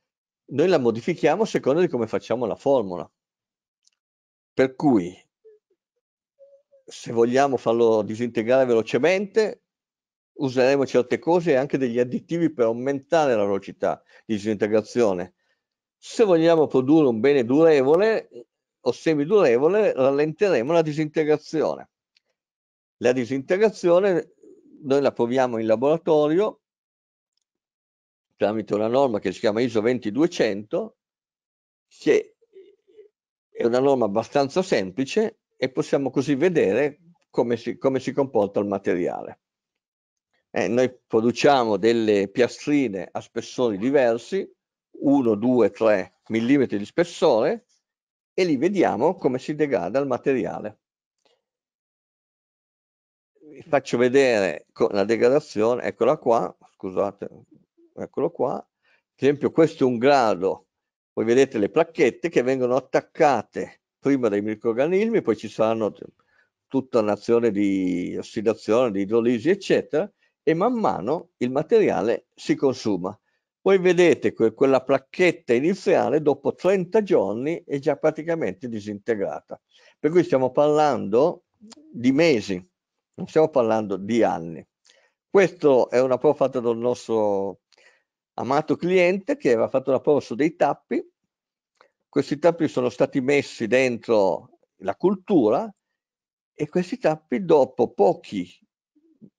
noi la modifichiamo a seconda di come facciamo la formula. Per cui, se vogliamo farlo disintegrare velocemente, useremo certe cose e anche degli additivi per aumentare la velocità di disintegrazione. Se vogliamo produrre un bene durevole o semi durevole rallenteremo la disintegrazione. La disintegrazione noi la proviamo in laboratorio tramite una norma che si chiama ISO 2200, che è una norma abbastanza semplice e possiamo così vedere come si, come si comporta il materiale. Eh, noi produciamo delle piastrine a spessori diversi, 1, 2, 3 mm di spessore, e lì vediamo come si degrada il materiale. Vi faccio vedere la degradazione, eccola qua, scusate, eccolo qua, Per esempio questo è un grado, voi vedete le placchette che vengono attaccate prima dai microorganismi, poi ci saranno tutta un'azione di ossidazione, di idrolisi, eccetera, e man mano il materiale si consuma. Voi vedete que quella placchetta iniziale dopo 30 giorni è già praticamente disintegrata. Per cui stiamo parlando di mesi, non stiamo parlando di anni. Questa è una prova fatta dal nostro amato cliente che aveva fatto la prova su dei tappi. Questi tappi sono stati messi dentro la cultura e questi tappi dopo pochi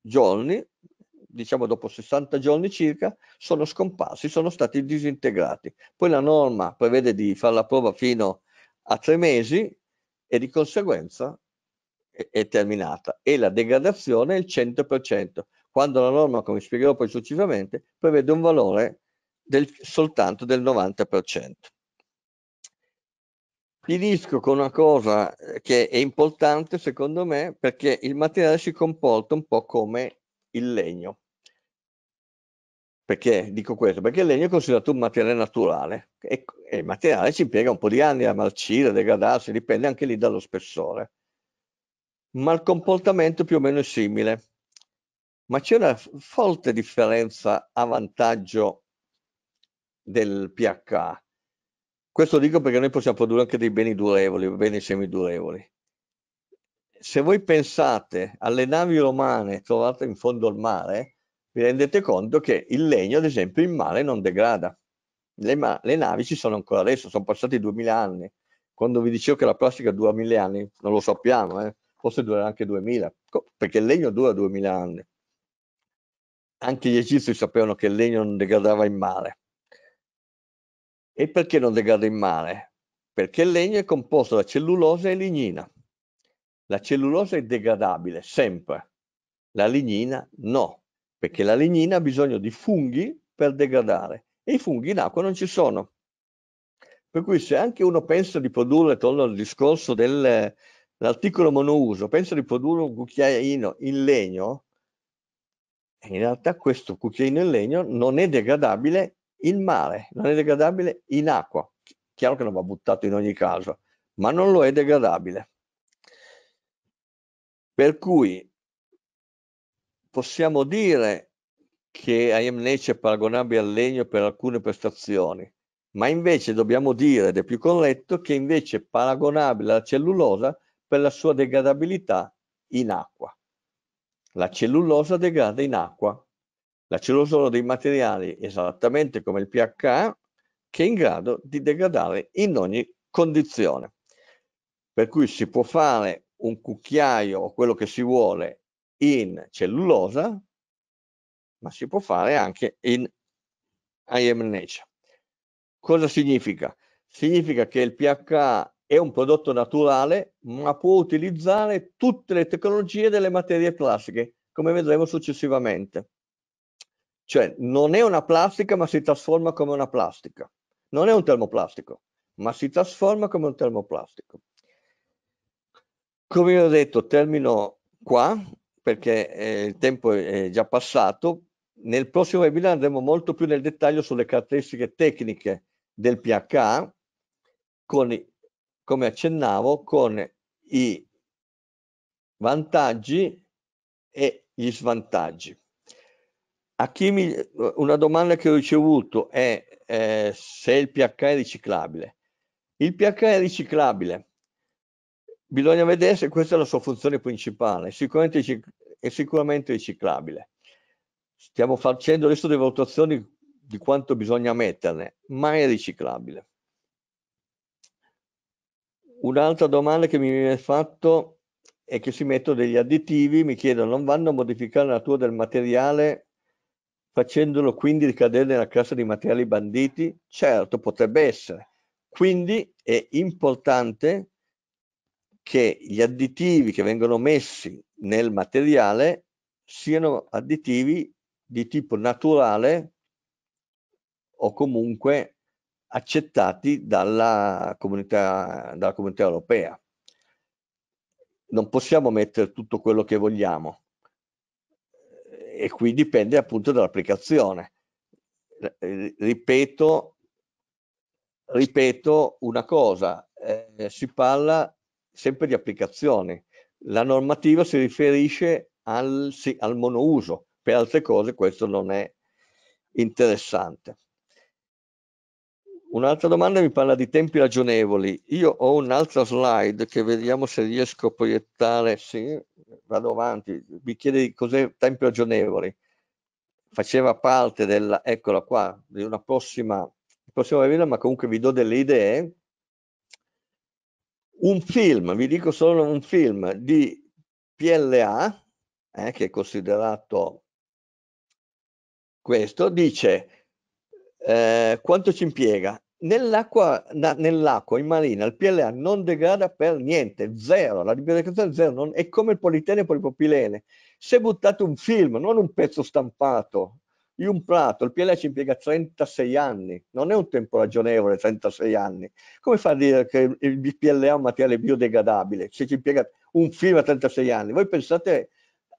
giorni, diciamo dopo 60 giorni circa, sono scomparsi, sono stati disintegrati. Poi la norma prevede di fare la prova fino a tre mesi e di conseguenza è, è terminata e la degradazione è il 100% quando la norma, come spiegherò poi successivamente, prevede un valore del, soltanto del 90%. Finisco con una cosa eh, che è importante secondo me perché il materiale si comporta un po' come il legno. Perché dico questo? Perché il legno è considerato un materiale naturale e, e il materiale ci impiega un po' di anni a marcire, a degradarsi, dipende anche lì dallo spessore. Ma il comportamento più o meno è simile ma c'è una forte differenza a vantaggio del pH. Questo dico perché noi possiamo produrre anche dei beni durevoli, beni semidurevoli. Se voi pensate alle navi romane trovate in fondo al mare, vi rendete conto che il legno, ad esempio, in mare non degrada. Le, le navi ci sono ancora adesso, sono passati 2000 anni. Quando vi dicevo che la plastica dura 1000 anni, non lo sappiamo, eh? forse durerà anche 2000, perché il legno dura 2000 anni anche gli egizi sapevano che il legno non degradava in mare. E perché non degrada in mare? Perché il legno è composto da cellulosa e lignina. La cellulosa è degradabile sempre, la lignina no, perché la lignina ha bisogno di funghi per degradare e i funghi in acqua non ci sono. Per cui se anche uno pensa di produrre, torno al discorso dell'articolo eh, monouso, pensa di produrre un cucchiaino in legno, in realtà questo cucchiaino in legno non è degradabile in mare, non è degradabile in acqua. Chiaro che non va buttato in ogni caso, ma non lo è degradabile. Per cui possiamo dire che IM Nature è paragonabile al legno per alcune prestazioni, ma invece dobbiamo dire, ed è più corretto, che invece è paragonabile alla cellulosa per la sua degradabilità in acqua. La cellulosa degrada in acqua. La cellulosa è uno dei materiali esattamente come il pH che è in grado di degradare in ogni condizione. Per cui si può fare un cucchiaio o quello che si vuole in cellulosa, ma si può fare anche in IMNH. Cosa significa? Significa che il pH è un prodotto naturale, ma può utilizzare tutte le tecnologie delle materie plastiche, come vedremo successivamente. Cioè, non è una plastica, ma si trasforma come una plastica. Non è un termoplastico, ma si trasforma come un termoplastico. Come ho detto, termino qua, perché eh, il tempo è già passato. Nel prossimo webinar andremo molto più nel dettaglio sulle caratteristiche tecniche del PHA, con come accennavo, con i vantaggi e gli svantaggi. Mi... una domanda che ho ricevuto è eh, se il pH è riciclabile. Il pH è riciclabile. Bisogna vedere se questa è la sua funzione principale. Sicuramente è sicuramente riciclabile. Stiamo facendo adesso delle valutazioni di quanto bisogna metterne, ma è riciclabile. Un'altra domanda che mi viene fatto è che si mettono degli additivi, mi chiedono, non vanno a modificare la natura del materiale facendolo quindi ricadere nella cassa di materiali banditi? Certo, potrebbe essere. Quindi è importante che gli additivi che vengono messi nel materiale siano additivi di tipo naturale o comunque accettati dalla comunità, dalla comunità europea. Non possiamo mettere tutto quello che vogliamo e qui dipende appunto dall'applicazione. Eh, ripeto, ripeto una cosa, eh, si parla sempre di applicazioni. La normativa si riferisce al, sì, al monouso, per altre cose questo non è interessante. Un'altra domanda mi parla di tempi ragionevoli. Io ho un'altra slide che vediamo se riesco a proiettare. Sì, vado avanti. Mi chiede cos'è tempi ragionevoli. Faceva parte della, eccola qua, di una prossima, prossima review, ma comunque vi do delle idee. Un film, vi dico solo un film di PLA, eh, che è considerato questo, dice eh, quanto ci impiega? nell'acqua, na, nell'acqua, in marina il PLA non degrada per niente, zero, la degradazione è zero, non, è come il politene e il polipropilene. Se buttate un film, non un pezzo stampato, in un prato, il PLA ci impiega 36 anni, non è un tempo ragionevole 36 anni. Come fa a dire che il PLA è un materiale biodegradabile se ci impiega un film a 36 anni? Voi pensate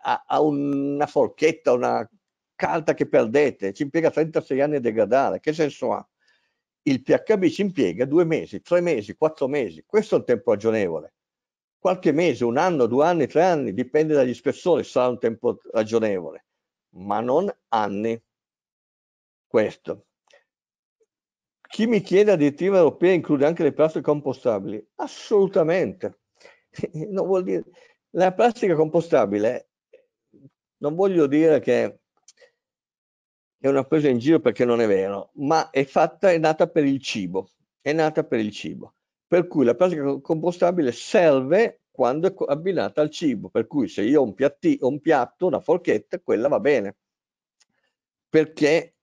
a, a una forchetta, una carta che perdete, ci impiega 36 anni a degradare, che senso ha? il PHB ci impiega due mesi, tre mesi, quattro mesi. Questo è un tempo ragionevole. Qualche mese, un anno, due anni, tre anni, dipende dagli spessori, sarà un tempo ragionevole, ma non anni. Questo. Chi mi chiede la direttiva europea include anche le plastiche compostabili? Assolutamente. Non vuol dire... La plastica compostabile, non voglio dire che è una presa in giro perché non è vero, ma è, fatta, è nata per il cibo, è nata per il cibo. Per cui la plastica compostabile serve quando è abbinata al cibo, per cui se io ho un, piatti, ho un piatto, una forchetta, quella va bene, perché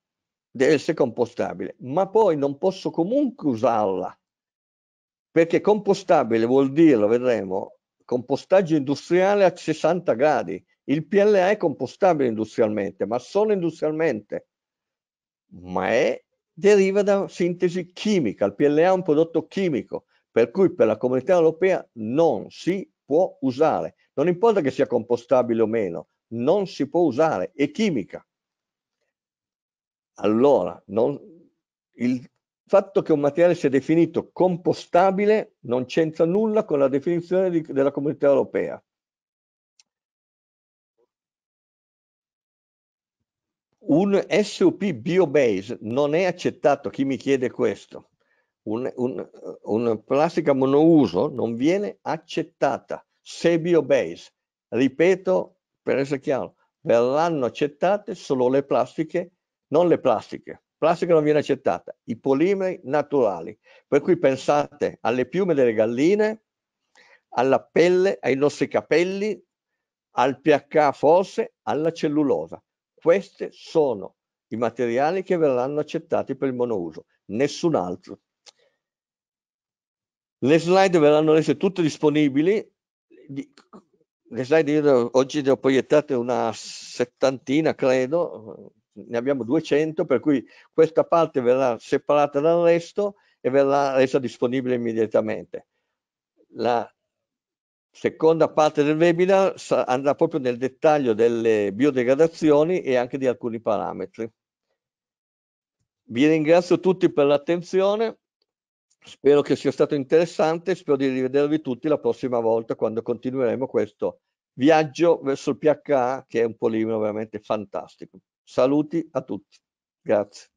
deve essere compostabile, ma poi non posso comunque usarla, perché compostabile vuol dire, lo vedremo, compostaggio industriale a 60 gradi, il PLA è compostabile industrialmente, ma solo industrialmente ma è, deriva da sintesi chimica. Il PLA è un prodotto chimico, per cui per la comunità europea non si può usare. Non importa che sia compostabile o meno, non si può usare, è chimica. Allora, non, il fatto che un materiale sia definito compostabile non c'entra nulla con la definizione di, della comunità europea. un SOP biobase non è accettato, chi mi chiede questo? Un, un, una plastica monouso non viene accettata se biobase. Ripeto, per essere chiaro, verranno accettate solo le plastiche, non le plastiche. Plastica non viene accettata, i polimeri naturali. Per cui pensate alle piume delle galline, alla pelle, ai nostri capelli, al pH forse, alla cellulosa. Questi sono i materiali che verranno accettati per il monouso, nessun altro. Le slide verranno rese tutte disponibili. Le slide io oggi ne ho proiettate una settantina, credo, ne abbiamo 200, per cui questa parte verrà separata dal resto e verrà resa disponibile immediatamente. La, Seconda parte del webinar andrà proprio nel dettaglio delle biodegradazioni e anche di alcuni parametri. Vi ringrazio tutti per l'attenzione, spero che sia stato interessante, spero di rivedervi tutti la prossima volta quando continueremo questo viaggio verso il PHA che è un polimero veramente fantastico. Saluti a tutti, grazie.